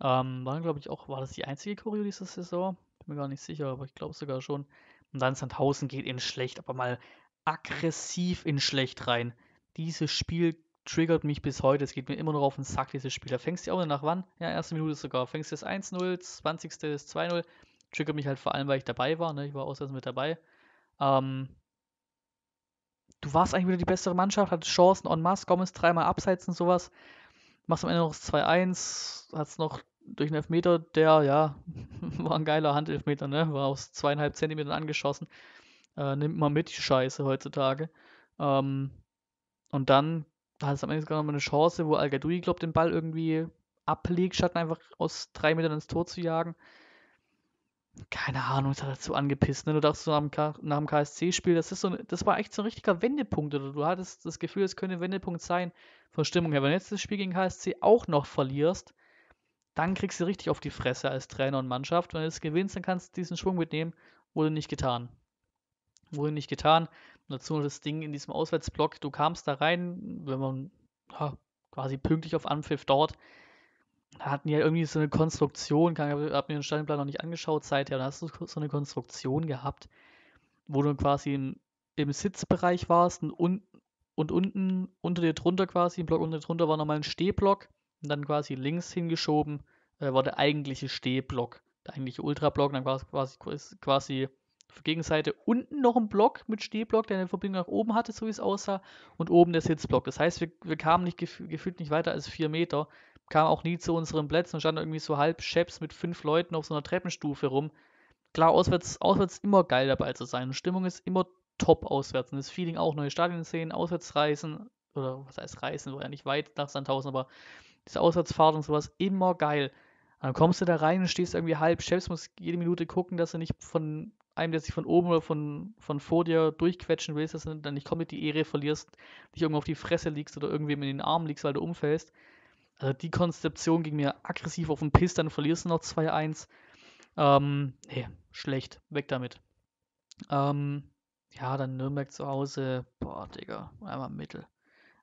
Ähm, war glaube ich auch, war das die einzige Choreo dieser Saison? Bin mir gar nicht sicher, aber ich glaube sogar schon. Und dann Sandhausen geht in schlecht, aber mal aggressiv in schlecht rein. Dieses Spiel triggert mich bis heute. Es geht mir immer noch auf den Sack, dieses Spiel. Da fängst du auch nach wann? Ja, erste Minute sogar. Fängst du das 1-0, 20. ist 2-0. Triggert mich halt vor allem, weil ich dabei war. Ne? Ich war auswärts mit dabei. Ähm, du warst eigentlich wieder die bessere Mannschaft, hattest Chancen en masse, Gomez dreimal abseits und sowas. Machst am Ende noch das 2-1, hat es noch durch einen Elfmeter, der, ja, *laughs* war ein geiler Handelfmeter, ne? War aus zweieinhalb Zentimetern angeschossen. Äh, nimmt man mit die Scheiße heutzutage. Ähm, und dann hat es am Ende sogar noch mal eine Chance, wo Al-Gadoui, glaubt, den Ball irgendwie ablegt, statt einfach aus drei Metern ins Tor zu jagen keine Ahnung, das hat dazu angepisst. Ne? Du dachtest so nach dem, KSC-Spiel, das, ist so, ne, das war echt so ein richtiger Wendepunkt. Oder du hattest das Gefühl, es könnte ein Wendepunkt sein von Stimmung her. Wenn du jetzt das Spiel gegen KSC auch noch verlierst, dann kriegst du richtig auf die Fresse als Trainer und Mannschaft. Wenn du es gewinnst, dann kannst du diesen Schwung mitnehmen. Wurde nicht getan. Wurde nicht getan. Und dazu noch das Ding in diesem Auswärtsblock. Du kamst da rein, wenn man ja, quasi pünktlich auf Anpfiff dort hatten ja halt irgendwie so eine Konstruktion, ich habe mir den Steinplan noch nicht angeschaut, seither, und hast du so eine Konstruktion gehabt, wo du quasi im, im Sitzbereich warst und, un, und unten, unter dir drunter quasi, ein Block unter dir drunter war nochmal ein Stehblock und dann quasi links hingeschoben äh, war der eigentliche Stehblock, der eigentliche Ultrablock, dann war quasi, quasi auf der Gegenseite unten noch ein Block mit Stehblock, der eine Verbindung nach oben hatte, so wie es aussah, und oben der Sitzblock. Das heißt, wir, wir kamen nicht gefühlt nicht weiter als vier Meter kam auch nie zu unseren Plätzen und stand irgendwie so halb Chefs mit fünf Leuten auf so einer Treppenstufe rum. Klar, auswärts, auswärts immer geil dabei zu sein. Stimmung ist immer top auswärts. Und das Feeling auch, neue Stadien sehen, Auswärtsreisen, oder was heißt Reisen, war ja nicht weit nach Sandhausen, aber diese Auswärtsfahrt und sowas, immer geil. Und dann kommst du da rein und stehst irgendwie halb Chefs, musst jede Minute gucken, dass du nicht von einem, der sich von oben oder von, von vor dir durchquetschen willst, dass du dann nicht komplett die Ehre verlierst, dich irgendwo auf die Fresse liegst oder irgendwem in den Arm liegst, weil du umfällst. Also die Konzeption ging mir aggressiv auf den Piss, dann verlierst du noch 2-1. Ähm, nee, schlecht. Weg damit. Ähm, ja, dann Nürnberg zu Hause. Boah, Digga. Einmal Mittel.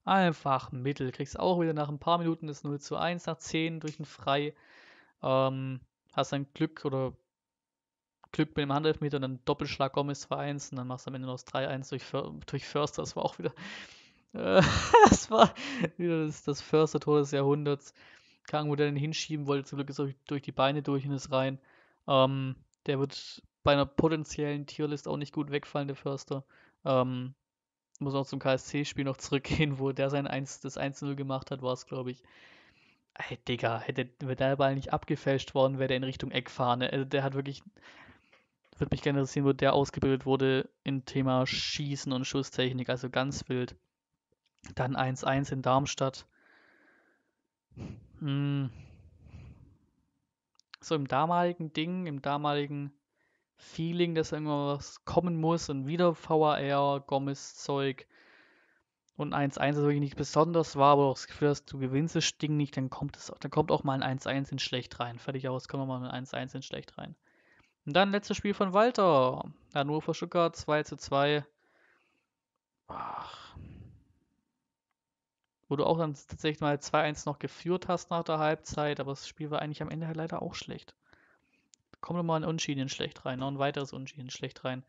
Einfach Mittel. Kriegst auch wieder nach ein paar Minuten das 0 zu 1, nach 10 durch ein Frei. Ähm, hast dann Glück oder Glück mit dem Handelfmeter und dann Doppelschlag Gomez 2-1 und dann machst du am Ende noch das 3-1 durch, durch Förster. Das war auch wieder *laughs* das war wieder das, das förster Tor des Jahrhunderts. wo der den hinschieben wollte, zum Glück ist er durch die Beine durch und ist rein. Ähm, der wird bei einer potenziellen Tierlist auch nicht gut wegfallen, der Förster. Ähm, muss auch zum KSC-Spiel noch zurückgehen, wo der sein 1, das 1-0 gemacht hat, war es, glaube ich. Ey, Digga, hätte wäre der Ball nicht abgefälscht worden, wäre der in Richtung Eckfahne. Also der hat wirklich. Würde mich gerne interessieren, wo der ausgebildet wurde im Thema Schießen und Schusstechnik. Also ganz wild. Dann 1-1 in Darmstadt. Hm. So im damaligen Ding, im damaligen Feeling, dass irgendwas kommen muss und wieder VAR, Gommes zeug und 1-1 das wirklich nicht besonders war, aber auch das Gefühl dass du gewinnst das Ding nicht, dann kommt, es, dann kommt auch mal ein 1-1 in schlecht rein. Fertig aus, kommt mal ein 1-1 in schlecht rein. Und dann letztes Spiel von Walter. Hannover Stuttgart 2 2. Ach, wo du auch dann tatsächlich mal 2-1 noch geführt hast nach der Halbzeit, aber das Spiel war eigentlich am Ende halt leider auch schlecht. Kommt nochmal ein Unschieden schlecht rein, noch ein weiteres Unschieden schlecht rein.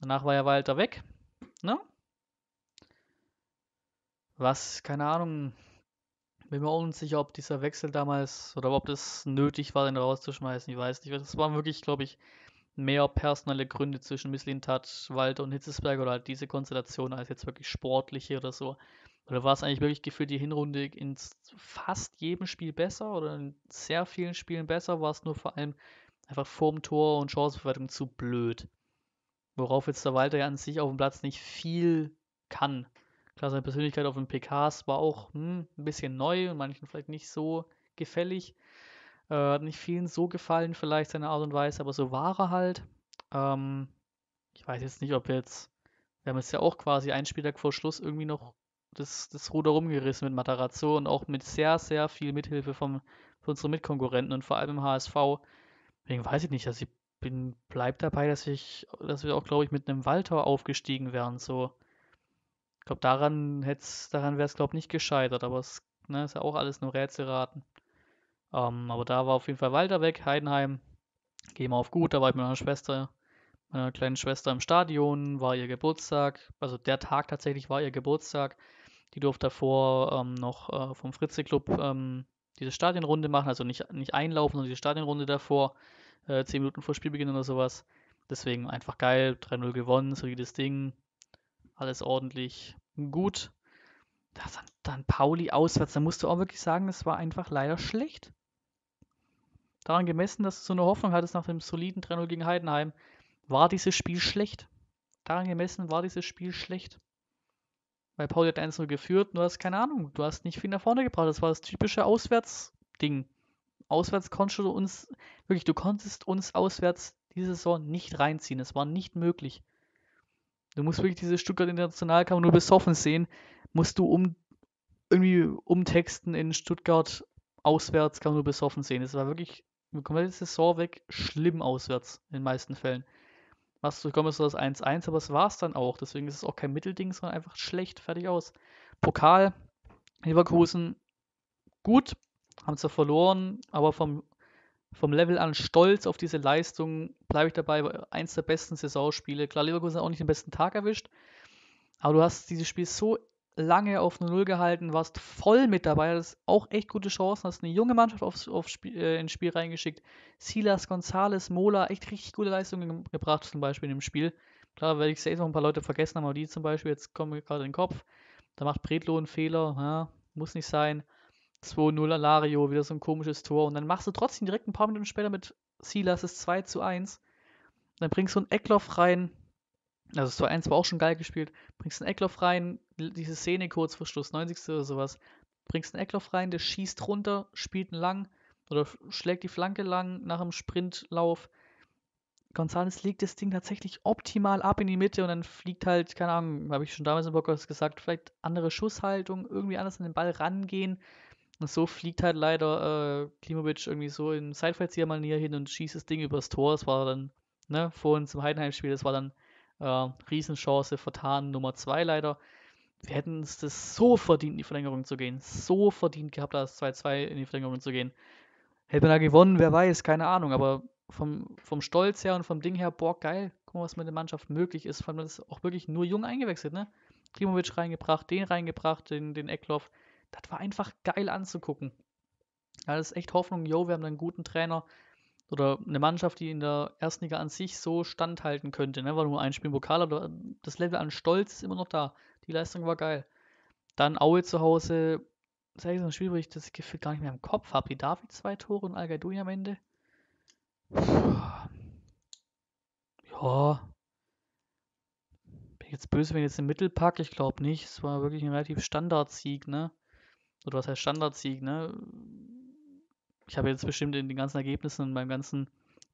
Danach war ja Walter weg, ne? Was, keine Ahnung, bin mir unsicher, ob dieser Wechsel damals oder ob das nötig war, den rauszuschmeißen, ich weiß nicht. Das waren wirklich, glaube ich, mehr personelle Gründe zwischen Misslintat, Walter und Hitzesberg oder halt diese Konstellation als jetzt wirklich sportliche oder so. Oder war es eigentlich wirklich gefühlt die Hinrunde in fast jedem Spiel besser oder in sehr vielen Spielen besser? War es nur vor allem einfach vorm Tor und Chanceverwertung zu blöd? Worauf jetzt der Walter ja an sich auf dem Platz nicht viel kann. Klar, seine Persönlichkeit auf dem PKs war auch hm, ein bisschen neu und manchen vielleicht nicht so gefällig. Äh, hat nicht vielen so gefallen, vielleicht seine Art und Weise, aber so war er halt. Ähm, ich weiß jetzt nicht, ob jetzt, wir haben jetzt ja auch quasi einen Spieltag vor Schluss irgendwie noch das, das Ruder rumgerissen mit Matarazzo und auch mit sehr, sehr viel Mithilfe vom, von unseren Mitkonkurrenten und vor allem im HSV. Deswegen weiß ich nicht, dass also ich bin, bleib dabei, dass ich, dass wir auch, glaube ich, mit einem Walter aufgestiegen wären. So, ich glaube, daran hätt's, daran wäre es, glaube ich, nicht gescheitert, aber es ne, ist ja auch alles nur Rätselraten. Ähm, aber da war auf jeden Fall Walter weg, Heidenheim, gehen wir auf gut, da war ich mit meiner Schwester, meiner kleinen Schwester im Stadion, war ihr Geburtstag, also der Tag tatsächlich war ihr Geburtstag. Die durfte davor ähm, noch äh, vom Fritze-Club ähm, diese Stadionrunde machen, also nicht, nicht einlaufen, sondern diese Stadionrunde davor, äh, 10 Minuten vor Spielbeginn oder sowas. Deswegen einfach geil, 3-0 gewonnen, solides Ding, alles ordentlich gut. Das, dann, dann Pauli auswärts, da musst du auch wirklich sagen, es war einfach leider schlecht. Daran gemessen, dass du so eine Hoffnung hattest nach dem soliden 3-0 gegen Heidenheim, war dieses Spiel schlecht. Daran gemessen war dieses Spiel schlecht. Weil Pauli hat 1-0 geführt, nur hast keine Ahnung, du hast nicht viel nach vorne gebracht. Das war das typische Auswärtsding. Auswärts konntest du uns, wirklich, du konntest uns auswärts diese Saison nicht reinziehen. Es war nicht möglich. Du musst wirklich diese Stuttgart International nur besoffen sehen, musst du um irgendwie umtexten in Stuttgart auswärts kann man nur besoffen sehen. Es war wirklich wir eine die Saison weg schlimm auswärts in den meisten Fällen machst du, kommst du das 1-1, aber es war es dann auch. Deswegen ist es auch kein Mittelding, sondern einfach schlecht, fertig aus. Pokal, Leverkusen, gut, haben zwar verloren, aber vom, vom Level an stolz auf diese Leistung bleibe ich dabei. Eins der besten Saisonspiele. Klar, Leverkusen hat auch nicht den besten Tag erwischt, aber du hast dieses Spiel so lange auf 0-0 gehalten, warst voll mit dabei, hast auch echt gute Chancen, hast eine junge Mannschaft aufs, auf Spiel, äh, ins Spiel reingeschickt. Silas, Gonzales, Mola, echt richtig gute Leistungen ge gebracht, zum Beispiel in dem Spiel. Klar, werde ich selbst noch ein paar Leute vergessen haben, aber die zum Beispiel, jetzt kommen mir gerade in den Kopf. Da macht Bredlo einen Fehler, ja, muss nicht sein. 2-0 Alario, wieder so ein komisches Tor. Und dann machst du trotzdem direkt ein paar Minuten später mit Silas das 2 zu 1. Dann bringst du einen Eckloff rein, also das 2-1 war auch schon geil gespielt. Bringst einen Eckloff rein, diese Szene kurz vor Schluss 90. oder sowas. Bringst einen Eckloff rein, der schießt runter, spielt einen lang oder schlägt die Flanke lang nach einem Sprintlauf. Gonzales legt das Ding tatsächlich optimal ab in die Mitte und dann fliegt halt, keine Ahnung, habe ich schon damals im Podcast gesagt, vielleicht andere Schusshaltung, irgendwie anders an den Ball rangehen. Und so fliegt halt leider äh, Klimovic irgendwie so in Sidefights hier mal näher hin und schießt das Ding übers Tor. Das war dann, ne, vorhin zum Heidenheim-Spiel, das war dann äh, Riesenchance vertan, Nummer 2 leider. Wir hätten es das so verdient, in die Verlängerung zu gehen. So verdient gehabt, als 2-2 in die Verlängerung zu gehen. Hätte man da gewonnen, wer weiß, keine Ahnung. Aber vom, vom Stolz her und vom Ding her, boah, geil. Guck mal, was mit der Mannschaft möglich ist. Vor allem das ist auch wirklich nur jung eingewechselt, ne? Klimovic reingebracht, den reingebracht, den, den Eckloff. Das war einfach geil anzugucken. Ja, das ist echt Hoffnung. Jo, wir haben einen guten Trainer oder eine Mannschaft, die in der ersten Liga an sich so standhalten könnte, ne? war nur ein Spiel im Pokal, aber das Level an Stolz ist immer noch da. Die Leistung war geil. Dann Aue zu Hause, das ist ein Spiel, wo ich das Gefühl gar nicht mehr im Kopf habe. Die David zwei Tore und al am Ende. Ja. Bin ich jetzt böse, wenn ich jetzt den Mittel packe? Ich glaube nicht. Es war wirklich ein relativ Standardsieg, ne? Oder was heißt Standardsieg, ne? Ich habe jetzt bestimmt in den ganzen Ergebnissen und beim ganzen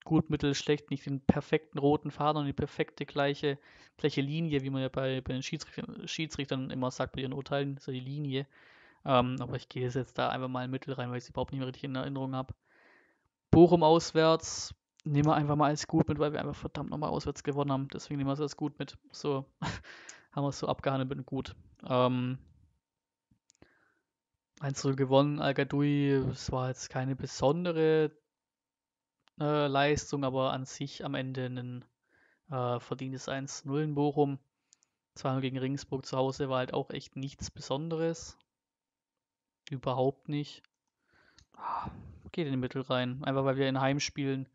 gut, mittel, schlecht nicht den perfekten roten Faden und die perfekte gleiche, gleiche Linie, wie man ja bei, bei den Schiedsrichtern, Schiedsrichtern immer sagt, bei ihren Urteilen, so die Linie. Ähm, aber ich gehe jetzt da einfach mal in Mittel rein, weil ich sie überhaupt nicht mehr richtig in Erinnerung habe. Bochum auswärts, nehmen wir einfach mal als gut mit, weil wir einfach verdammt nochmal auswärts gewonnen haben. Deswegen nehmen wir es als gut mit. So *laughs* haben wir es so abgehandelt mit gut. Ähm, 1-0 gewonnen, al Es war jetzt keine besondere äh, Leistung, aber an sich am Ende ein äh, verdientes 1-0 in Bochum. 2-0 gegen Regensburg zu Hause war halt auch echt nichts Besonderes. Überhaupt nicht. Ah, geht in den Mittel rein. Einfach weil wir in Heimspielen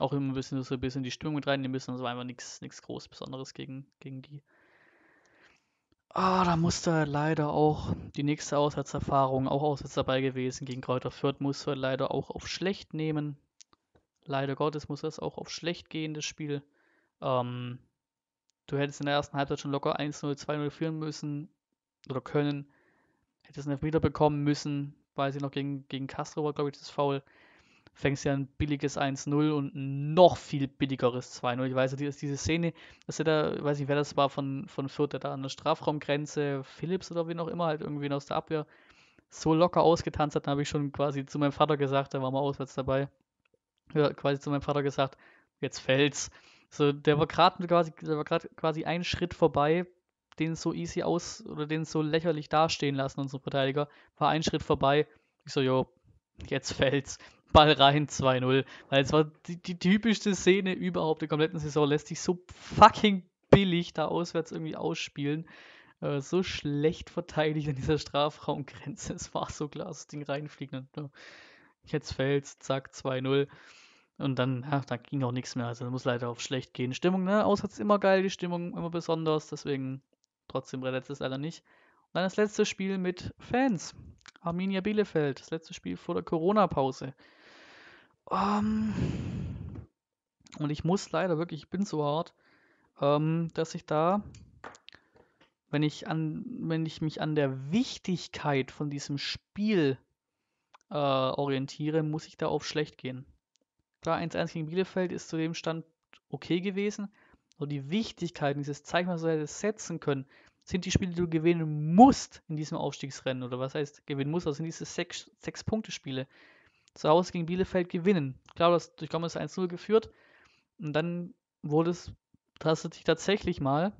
Auch immer ein bisschen so ein bisschen die Stimmung mit reinnehmen müssen. Also war einfach nichts Groß Besonderes gegen, gegen die. Ah, da musste er leider auch die nächste Auswärtserfahrung, auch auswärts dabei gewesen gegen Kräuter Fürth, musste er leider auch auf schlecht nehmen. Leider Gottes muss das auch auf schlecht gehen, das Spiel. Ähm, du hättest in der ersten Halbzeit schon locker 1-0, 2-0 führen müssen oder können. Hättest einen Elfmeter bekommen müssen, weil sie noch, gegen, gegen Castro war, glaube ich, das Foul fängst ja ein billiges 1-0 und ein noch viel billigeres 2-0. Ich weiß, dass also diese Szene, dass er da, weiß nicht, wer das war von, von Fürth, der da an der Strafraumgrenze, Philips oder wie auch immer, halt irgendwie aus der Abwehr so locker ausgetanzt hat, dann habe ich schon quasi zu meinem Vater gesagt, da war mal auswärts dabei, ja, quasi zu meinem Vater gesagt, jetzt fällt's. So, der war gerade quasi, der war gerade quasi einen Schritt vorbei, den so easy aus oder den so lächerlich dastehen lassen, unsere Verteidiger, war ein Schritt vorbei. Ich so, jo, jetzt fällt's. Ball rein, 2-0. Weil es war die, die typischste Szene überhaupt der kompletten Saison, lässt sich so fucking billig da auswärts irgendwie ausspielen. Äh, so schlecht verteidigt an dieser Strafraumgrenze. *laughs* Es war so klar, das Ding reinfliegt. Und, jetzt fällt's, zack, 2-0. Und dann, ja, dann ging auch nichts mehr. Also muss leider auf schlecht gehen. Stimmung, ne? Auswärts immer geil, die Stimmung immer besonders. Deswegen trotzdem rettet es leider nicht. Und dann das letzte Spiel mit Fans. Arminia Bielefeld, das letzte Spiel vor der Corona-Pause. Um, ähm, und ich muss leider wirklich, ich bin so hart, um, ähm, dass ich da, wenn ich, an, wenn ich mich an der Wichtigkeit von diesem Spiel äh, orientiere, muss ich da auf schlecht gehen. Klar, 1-1 gegen Bielefeld ist zu dem Stand okay gewesen. Aber die Wichtigkeit dieses Zeichen, was du hättest setzen können, sind die Spiele, die du gewinnen musst in diesem Aufstiegsrennen. Oder was heißt gewinnen musst? Das also sind diese Sechs-Punkte-Spiele. 6 punkte spiele zu Hause gegen Bielefeld gewinnen. Klar, das durch Gomez 1-0 geführt. Und dann wurde es tatsächlich tatsächlich mal,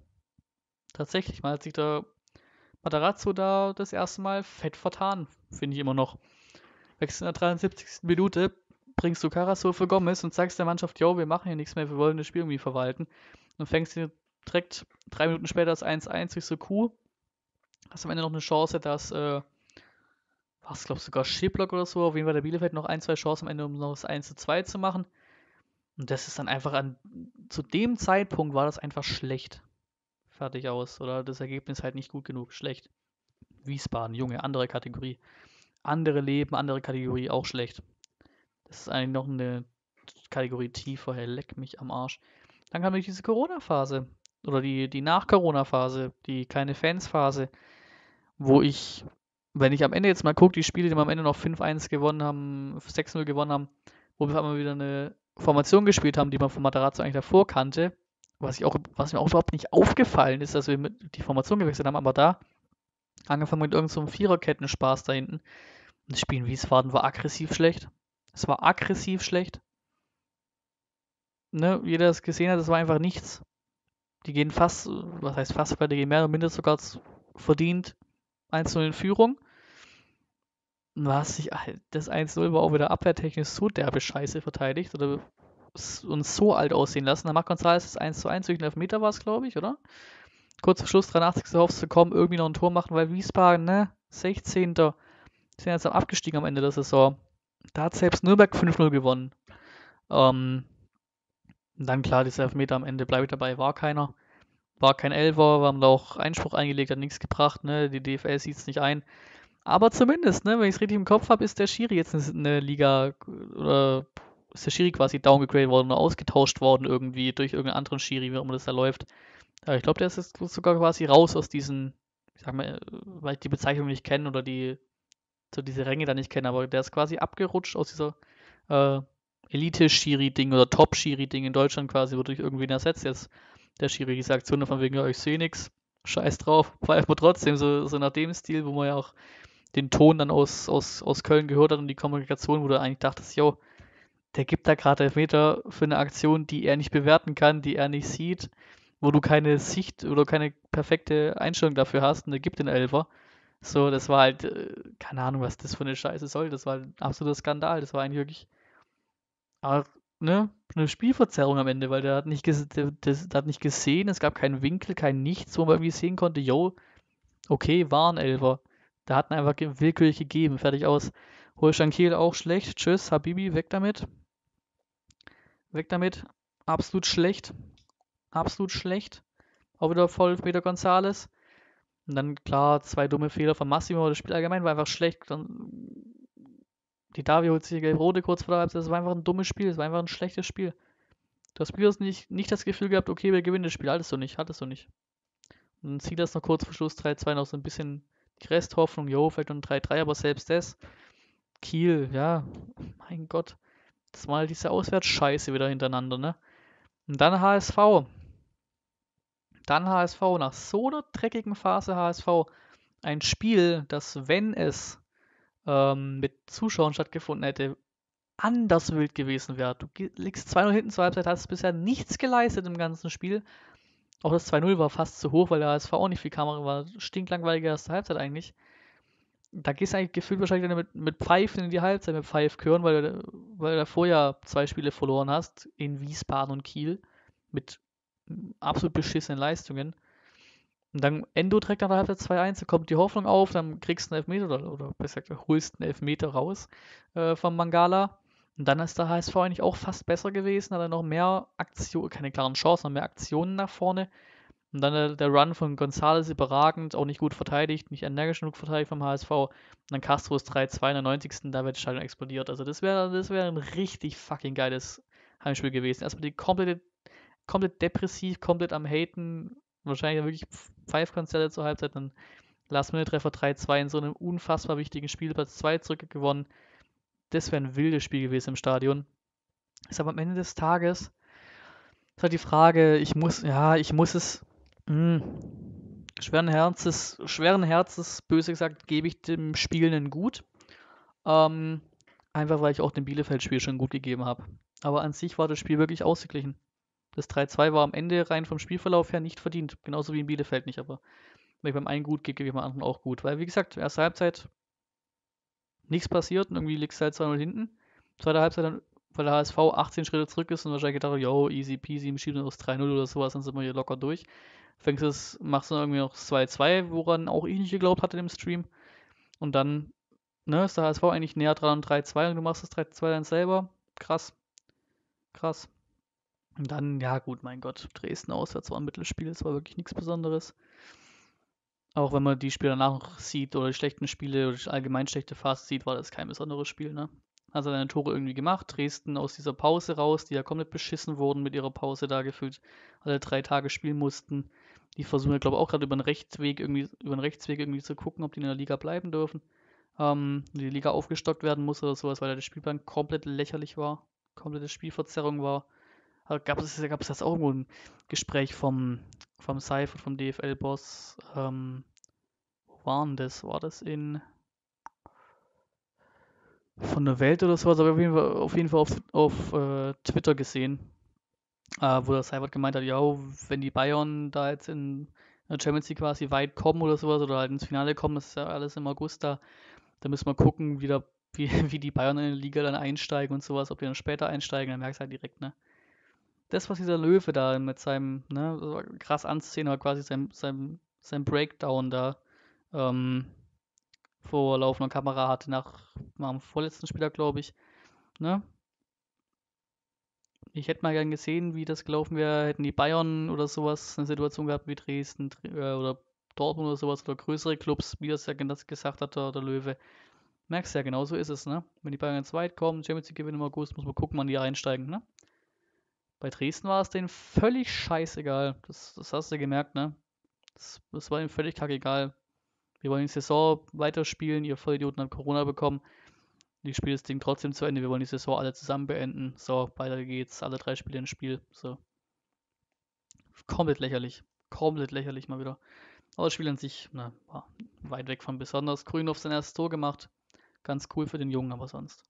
tatsächlich mal, hat sich der Matarazzo da das erste Mal fett vertan, finde ich immer noch. Wechseln in der 73. Minute, bringst du Karasor für Gomez und sagst der Mannschaft, yo, wir machen hier nichts mehr, wir wollen das Spiel irgendwie verwalten. Und fängst dir direkt drei Minuten später das 1-1 durch so Seku. Hast am Ende noch eine Chance, dass äh, was glaube sogar Schiblock oder so. Auf jeden Fall der Bielefeld noch ein, zwei Chancen am Ende, um noch das 1 zu 2 zu machen. Und das ist dann einfach an, zu dem Zeitpunkt war das einfach schlecht. Fertig aus. Oder das Ergebnis halt nicht gut genug. Schlecht. Wiesbaden, Junge, andere Kategorie. Andere Leben, andere Kategorie, auch schlecht. Das ist eigentlich noch eine Kategorie tiefer, hey, leck mich am Arsch. Dann kam nämlich diese Corona-Phase. Oder die, die Nach-Corona-Phase, die keine Fans-Phase, wo ich wenn ich am Ende jetzt mal gucke, die Spiele, die wir am Ende noch 5-1 gewonnen haben, 6-0 gewonnen haben, wo wir einmal wieder eine Formation gespielt haben, die man von Matarazzo eigentlich davor kannte, was, ich auch, was mir auch überhaupt nicht aufgefallen ist, dass wir die Formation gewechselt haben, aber da angefangen mit irgendeinem so Viererkettenspaß da hinten. Und das Spiel in Wiesbaden war aggressiv schlecht. Es war aggressiv schlecht. Ne, jeder, der es gesehen hat, es war einfach nichts. Die gehen fast, was heißt fast, weil die gehen mehr oder minder sogar verdient 1-0 in Führung. Was ich, das 1-0 war auch wieder abwehrtechnisch so derbe Scheiße verteidigt oder uns so alt aussehen lassen. Da macht Gonzalez das 1 zu 1 durch den Elfmeter war es, glaube ich, oder? Kurz zum Schluss, 83. hoffst du kommen, irgendwie noch ein Tor machen, weil Wiesbaden, ne, 16. sind jetzt am abgestiegen am Ende der Saison. Da hat selbst Nürnberg 5-0 gewonnen. Ähm, dann klar, dieser Elfmeter am Ende, bleibe ich dabei, war keiner. War kein Elfer, wir haben da auch Einspruch eingelegt, hat nichts gebracht, ne? Die DFL sieht es nicht ein. Aber zumindest, ne, wenn ich es richtig im Kopf habe, ist der Schiri jetzt eine Liga oder ist der Schiri quasi downgegradet worden oder ausgetauscht worden irgendwie durch irgendeinen anderen Schiri, wie auch immer das da läuft. Aber ich glaube, der ist jetzt sogar quasi raus aus diesen, ich sag mal, weil ich die Bezeichnung nicht kenne oder die, so diese Ränge da nicht kenne, aber der ist quasi abgerutscht aus dieser äh, Elite-Schiri-Ding oder Top-Schiri-Ding in Deutschland quasi, wurde durch irgendwen ersetzt jetzt. Der Schiri sagt so von wegen, ja, ich sehe nichts, scheiß drauf, pfeift man trotzdem, so, so nach dem Stil, wo man ja auch den Ton dann aus, aus, aus Köln gehört hat und die Kommunikation, wo du eigentlich dachtest, yo, der gibt da gerade Elfmeter für eine Aktion, die er nicht bewerten kann, die er nicht sieht, wo du keine Sicht oder keine perfekte Einstellung dafür hast und der gibt den Elfer. So, das war halt, äh, keine Ahnung, was das für eine Scheiße soll. Das war halt ein absoluter Skandal. Das war eigentlich wirklich. Aber ne, eine Spielverzerrung am Ende, weil der hat, nicht der, der hat nicht gesehen, es gab keinen Winkel, kein Nichts, wo man irgendwie sehen konnte, yo, okay, war Elfer. Da hat einfach willkürlich gegeben, fertig aus. Holstein Kiel auch schlecht, tschüss, Habibi, weg damit. Weg damit, absolut schlecht, absolut schlecht. Auch wieder voll Peter Gonzales. Und dann, klar, zwei dumme Fehler von Massimo. Das Spiel allgemein war einfach schlecht. Dann die Davi holt sich die gelb-rote kurz vor der Halbzeit. Das war einfach ein dummes Spiel. Das war einfach ein schlechtes Spiel. Du hast Spielers nicht, nicht das Gefühl gehabt, okay, wir gewinnen das Spiel. Hattest du nicht, hattest du nicht. Und dann zieht das noch kurz vor Schluss 3-2 noch so ein bisschen die Resthoffnung. Jo, vielleicht noch 3-3, aber selbst das. Kiel, ja, mein Gott. Das war halt diese Auswärtsscheiße wieder hintereinander, ne? Und dann HSV. Dann HSV. Nach so einer dreckigen Phase HSV. Ein Spiel, das, wenn es ähm, mit Zuschauern stattgefunden hätte, anders wild gewesen wäre. Du liegst 2-0 hinten zur Halbzeit, hast bisher nichts geleistet im ganzen Spiel. Auch das 2-0 war fast zu hoch, weil der HSV auch nicht viel Kamera war. Stinklangweilige erste Halbzeit eigentlich. Da gehst du eigentlich gefühlt wahrscheinlich mit, mit Pfeifen in die Halbzeit, mit Pfeifkören, weil, du, weil du davor ja zwei Spiele verloren hast, in Wiesbaden und Kiel, mit absolut beschissenen Leistungen. Und dann Endo trägt nach der Halbzeit 2-1, da kommt die Hoffnung auf, dann kriegst du einen Elfmeter oder, oder besser gesagt, holst einen Elfmeter raus äh, vom Mangala. Und dann ist der HSV eigentlich auch fast besser gewesen, hat er noch mehr Aktionen, keine klaren Chancen, noch mehr Aktionen nach vorne. Und dann äh, der, Run von Gonzales überragend, auch nicht gut verteidigt, nicht energisch genug verteidigt vom HSV. Und dann Castro ist 3 92. Da wird die Schaltung explodiert. Also das wäre das wär ein richtig fucking geiles Heimspiel gewesen. Erstmal die komplette, komplett depressiv, komplett am Haten, wahrscheinlich wirklich Five-Konzerte zur Halbzeit, dann Last-Minute-Treffer 3-2 in so einem unfassbar wichtigen Spiel, Platz 2 zurückgewonnen. Das wäre ein wildes Spiel gewesen im Stadion. Ist aber am Ende des Tages ist halt die Frage, ich muss, ja, ich muss es, mh, hm, schweren Herzens, schweren Herzens, böse gesagt, gebe ich dem Spiel einen Gut. Ähm, einfach weil ich auch dem Bielefeld-Spiel schon gut gegeben habe. Aber an sich war das Spiel wirklich ausgeglichen. Das 3-2 war am Ende rein vom Spielverlauf her nicht verdient. Genauso wie in Bielefeld nicht, aber wenn ich beim einen gut gehe, gebe ich beim anderen auch gut. Weil, wie gesagt, erste Halbzeit nichts passiert und irgendwie liegt es halt 2-0 hinten. Zweite Halbzeit dann, weil der HSV 18 Schritte zurück ist und wahrscheinlich gedacht, yo, easy peasy, im schieben das 3-0 oder sowas, dann sind wir hier locker durch. Fängst es, machst du irgendwie noch 2-2, woran auch ich nicht geglaubt hatte im Stream. Und dann ne, ist der HSV eigentlich näher dran 3-2 und du machst das 3-2 dann selber. Krass. Krass. Und dann, ja gut, mein Gott, Dresden auswärts war ein Mittelspiel, es war wirklich nichts Besonderes. Auch wenn man die Spiele danach sieht oder die schlechten Spiele oder die allgemein schlechte Phase sieht, war das kein besonderes Spiel, ne? Hat er seine Tore irgendwie gemacht. Dresden aus dieser Pause raus, die ja komplett beschissen wurden mit ihrer Pause da gefühlt, alle drei Tage spielen mussten. Die versuchen ja, glaube ich, auch gerade über einen Rechtsweg irgendwie, über einen Rechtsweg irgendwie zu gucken, ob die in der Liga bleiben dürfen. Ähm, die Liga aufgestockt werden muss oder sowas, weil da der Spielplan komplett lächerlich war, komplette Spielverzerrung war gab es, gab es das auch irgendwo ein Gespräch vom, vom Seif und vom DFL-Boss. Ähm, wo waren das? War das in von der Welt oder sowas, aber auf jeden Fall auf, jeden Fall auf, auf äh, Twitter gesehen, äh, wo der Seibert gemeint hat, ja, wenn die Bayern da jetzt in der Champions League quasi weit kommen oder sowas oder halt ins Finale kommen, das ist ja alles im August da, da müssen wir gucken, wie, da, wie, *laughs* wie die Bayern in der Liga dann einsteigen und sowas, ob die dann später einsteigen, dann merkst du halt direkt, ne? das, was dieser Löwe da mit seinem, ne, krass anzusehen, aber quasi sein, sein, sein Breakdown da ähm, vor laufender Kamera hatte, nach, meinem vorletzten Spieler, glaube ich. Ne? Ich hätte mal gern gesehen, wie das gelaufen wäre, hätten die Bayern oder sowas eine Situation gehabt wie Dresden äh, oder Dortmund oder sowas oder größere Clubs, wie das ja gesagt hat, der, der Löwe. Merkst ja, genau so ist es, ne? Wenn die Bayern ganz weit kommen, Champions League gewinnen im August, muss man gucken, wann die einsteigen, ne? Bei Dresden war es denen völlig scheißegal. Das, das hast du gemerkt, ne? Das, das war ihnen völlig kackegal. Wir wollen die Saison weiterspielen, ihr Vollidioten habt Corona bekommen. Die Spiel ist Ding trotzdem zu Ende. Wir wollen die Saison alle zusammen beenden. So, weiter geht's. Alle drei Spiele ins Spiel. So. Komplett lächerlich. Komplett lächerlich mal wieder. Aber das Spiel an sich, na, war weit weg von besonders. Grünhoff sein erstes Tor gemacht. Ganz cool für den Jungen, aber sonst.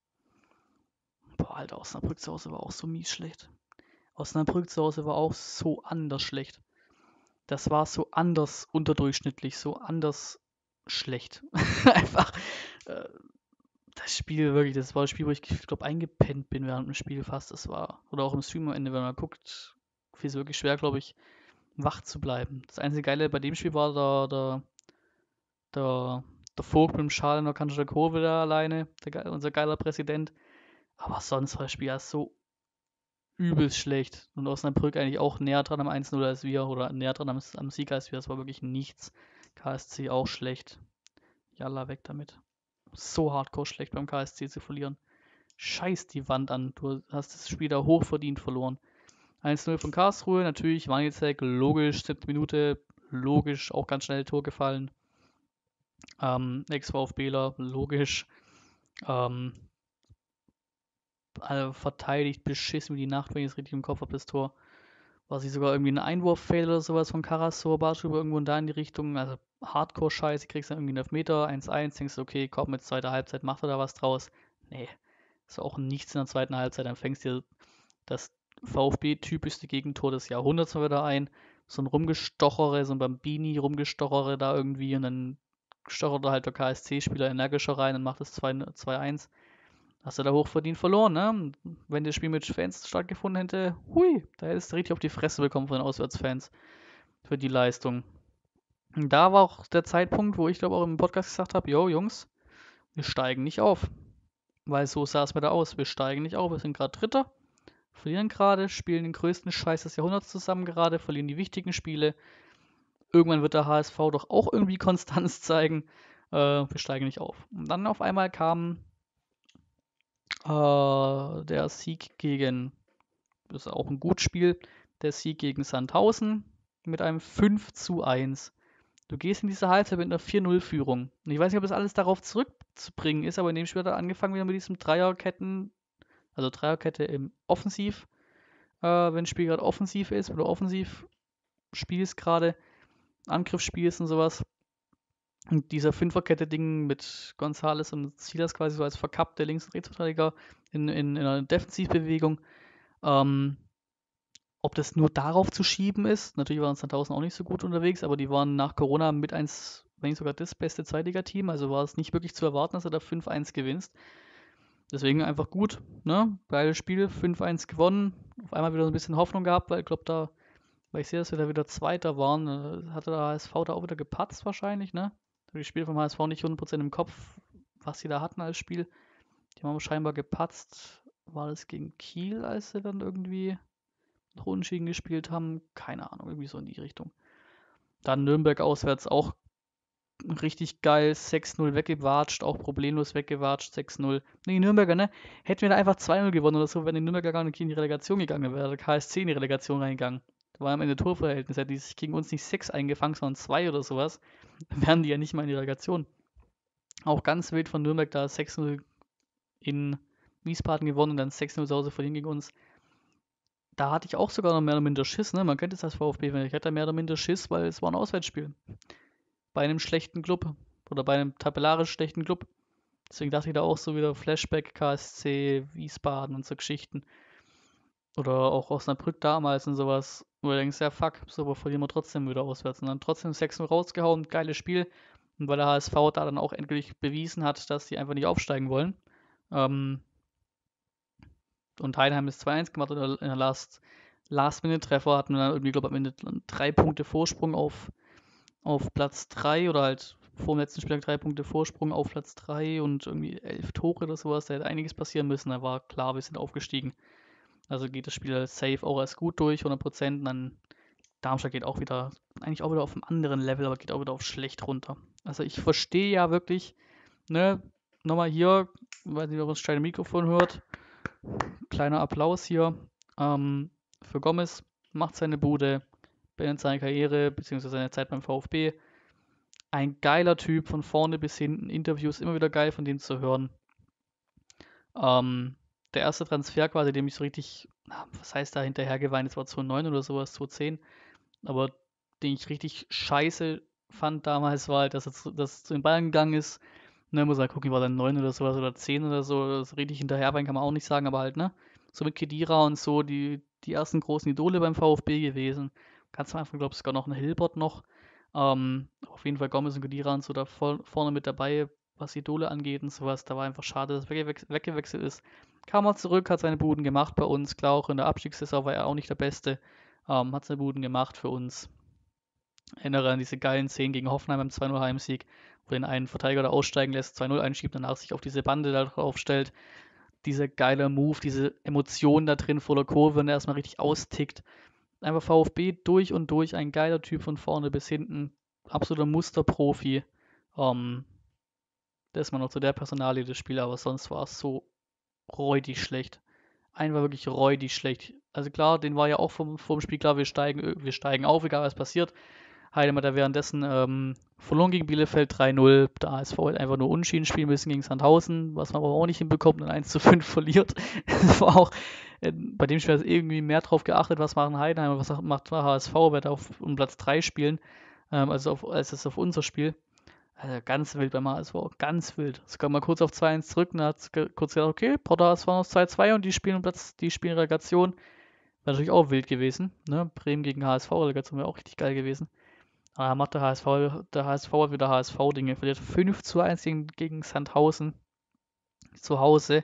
Boah, Alter, Osnabrück zu Hause war auch so mies schlecht. Osnabrück zu Hause war auch so anders schlecht. Das war so anders unterdurchschnittlich, so anders schlecht. *laughs* Einfach äh, das Spiel wirklich, das war das Spiel, wo ich, glaube eingepennt bin während dem Spiel fast. Das war, oder auch im Stream am Ende, wenn man guckt, fiel es wirklich schwer, glaube ich, wach zu bleiben. Das einzige Geile bei dem Spiel war der, der, der, der Vogt mit dem Schal in der Kanzler Kurve da alleine, der, unser geiler Präsident. Aber sonst war das Spiel ja so übelst schlecht. Und Osnabrück eigentlich auch näher dran am 1-0 als wir oder näher dran am, am Sieg als wir. Das war wirklich nichts. KSC auch schlecht. Jalla, weg damit. So hardcore schlecht beim KSC zu verlieren. Scheiß die Wand an. Du hast das Spiel da hochverdient verloren. 1-0 von Karlsruhe, natürlich, Wanizek, logisch, 7. Minute, logisch, auch ganz schnell Tor gefallen. Ähm, Ex-VfBler, logisch. Ähm, also verteidigt, beschissen wie die Nacht, wenn ich es richtig im Kopf habe, das Tor. War sie sogar irgendwie ein Einwurf-Fail oder sowas von Karasor, Bartschuber irgendwo da in die Richtung. Also Hardcore-Scheiße, kriegst dann irgendwie 9 Meter, 1-1, denkst du, okay, komm, mit zweiter Halbzeit macht er da was draus. Nee, ist auch nichts in der zweiten Halbzeit. Dann fängst du das VfB-typischste Gegentor des Jahrhunderts mal wieder ein. So ein Rumgestochere, so ein Bambini-Rumgestochere da irgendwie und dann stochert da halt der KSC-Spieler energischer rein und macht das 2-1 hast du da hochverdient verloren, ne? Wenn das Spiel mit Fans stattgefunden hätte, hui, da hättest du richtig auf die Fresse bekommen von den Auswärtsfans für die Leistung. Und da war auch der Zeitpunkt, wo ich glaube auch im Podcast gesagt habe, yo Jungs, wir steigen nicht auf. Weil so sah es mir da aus, wir steigen nicht auf, wir sind gerade Dritter, verlieren gerade, spielen den größten Scheiß des Jahrhunderts zusammen gerade, verlieren die wichtigen Spiele. Irgendwann wird der HSV doch auch irgendwie *laughs* Konstanz zeigen. Äh, wir steigen nicht auf. Und dann auf einmal kamen äh, der Sieg gegen, das ist auch ein gutes Spiel, der Sieg gegen Sandhausen mit einem 5 zu 1. Du gehst in diese Halbzeit mit einer 4-0-Führung. ich weiß nicht, ob das alles darauf zurückzubringen ist, aber in dem Spiel hat er angefangen wieder mit diesem Dreierketten, also Dreierkette im Offensiv. Äh, wenn das Spiel gerade offensiv ist, oder offensiv spielst gerade, Angriff spielst und sowas, und dieser Fünferkette-Ding mit Gonzales und Silas quasi so als verkappte Links- und Rechtsverteidiger in, in, in einer Defensivbewegung. Ähm, ob das nur darauf zu schieben ist, natürlich waren 2000 auch nicht so gut unterwegs, aber die waren nach Corona mit eins, wenn nicht sogar das beste Zweitliga-Team, also war es nicht wirklich zu erwarten, dass er da 5-1 gewinnst. Deswegen einfach gut, ne? Beide Spiele, 5-1 gewonnen, auf einmal wieder so ein bisschen Hoffnung gehabt, weil ich glaube, da, weil ich sehe, dass wir da wieder Zweiter waren, äh, hatte der HSV da auch wieder gepatzt wahrscheinlich, ne? das Spiel vom HSV nicht 100% im Kopf, was sie da hatten als Spiel. Die haben scheinbar gepatzt. War das gegen Kiel, als sie dann irgendwie noch unentschieden gespielt haben? Keine Ahnung, irgendwie so in die Richtung. Dann Nürnberg auswärts auch richtig geil. 6-0 weggewatscht, auch problemlos weggewatscht. 6-0. Nee, Nürnberger, ne? Hätten wir da einfach 2-0 gewonnen oder so, wenn die Nürnberger gar nicht in die Relegation gegangen wäre. Der KSC in die Relegation reingegangen war am Ende Torverhältnis. Hätten die sich gegen uns nicht sechs eingefangen, sondern zwei oder sowas, *laughs* wären die ja nicht mal in die Relegation. Auch ganz wild von Nürnberg da 6-0 in Wiesbaden gewonnen und dann 6-0 zu Hause verlieren gegen uns. Da hatte ich auch sogar noch mehr oder minder Schiss, ne? Man könnte es als VfB, wenn ich hätte mehr oder minder Schiss, weil es war ein Auswärtsspiel. Bei einem schlechten Club oder bei einem tabellarisch schlechten Club. Deswegen dachte ich da auch so wieder Flashback, KSC, Wiesbaden und so Geschichten. Oder auch Osnabrück damals und sowas, wo du denkst, ja fuck, so aber verlieren wir trotzdem wieder auswärts. Und dann trotzdem 6 0 rausgehauen, geiles Spiel. Und weil der HSV da dann auch endgültig bewiesen hat, dass die einfach nicht aufsteigen wollen. Ähm, und Heidenheim ist 2-1 gemacht und in der Last, minute treffer hatten wir dann irgendwie, glaube ich, am Ende drei Punkte Vorsprung auf, auf Platz 3 oder halt vor dem letzten Spiel drei Punkte Vorsprung auf Platz 3 und irgendwie elf Tore oder sowas. Da hätte einiges passieren müssen. Da war klar, wir sind aufgestiegen. Also geht das Spiel safe auch als gut durch, 100%. Und dann Darmstadt geht auch wieder, eigentlich auch wieder auf einem anderen Level, aber geht auch wieder auf schlecht runter. Also ich verstehe ja wirklich, ne, nochmal hier, weiß nicht, ob man das kleine Mikrofon hört, kleiner Applaus hier ähm, für Gomez, macht seine Bude, beendet seine Karriere, beziehungsweise seine Zeit beim VfB. Ein geiler Typ, von vorne bis hinten, Interviews immer wieder geil von dem zu hören. Ähm, der erste Transfer quasi, dem ich so richtig, was heißt da hinterher geweint, es war 2009 oder sowas, 2010, aber den ich richtig scheiße fand damals, war halt, dass er zu, dass er zu den Bayern gegangen ist. Ne, muss halt gucken, war dann 9 oder sowas oder 10 oder so, so richtig hinterher kann man auch nicht sagen, aber halt, ne? So mit Kedira und so, die, die ersten großen Idole beim VfB gewesen. Ganz am Anfang, glaube ich, sogar noch ein Hilbert noch. Ähm, auf jeden Fall Gomez und Kedira und so da vorne mit dabei, was Idole angeht und sowas. Da war einfach schade, dass er weggewechselt ist. Kam er zurück, hat seine Buden gemacht bei uns. Klar, auch in der Abstiegssaison war er auch nicht der Beste. Ähm, hat seine Buden gemacht für uns. Erinnere an diese geilen Szenen gegen Hoffenheim im 2-0 Heimsieg, wo den einen Verteidiger da aussteigen lässt, 2-0 einschiebt, danach sich auf diese Bande da drauf stellt. Dieser geile Move, diese Emotion da drin vor der Kurve wenn er erstmal richtig austickt. Einfach VfB durch und durch, ein geiler Typ von vorne bis hinten. Absoluter Musterprofi. Ähm, das ist mal noch zu der Personalie des Spiels, aber sonst war es so räudig schlecht. Ein war wirklich räudig schlecht. Also klar, den war ja auch vom, vom Spiel klar, wir steigen, äh, wir steigen auf, egal was passiert. Heidemann hat währenddessen ähm, verloren gegen Bielefeld 3-0. Da ASV hat einfach nur Unschieden spielen müssen gegen Sandhausen, was man aber auch nicht hinbekommt und 1 5 *laughs* verliert. das war auch, äh, bei dem Spiel hat es irgendwie mehr drauf geachtet, was machen Heidenheim was macht HSV, wer darf um Platz 3 spielen, ähm, also auf, als es auf unser Spiel. Also ganz wild beim HSV, ganz wild. Es kam mal kurz auf 2-1 zurück und hat kurz gesagt, okay, Porto HSV noch 2-2 und die spielen Platz, die spielen Relegation. Wäre natürlich auch wild gewesen. Ne? Bremen gegen HSV, Relegation wäre auch richtig geil gewesen. Aber er macht der HSV, der HSV hat wieder HSV-Dinge. Verliert 5 zu 1 gegen, gegen Sandhausen zu Hause.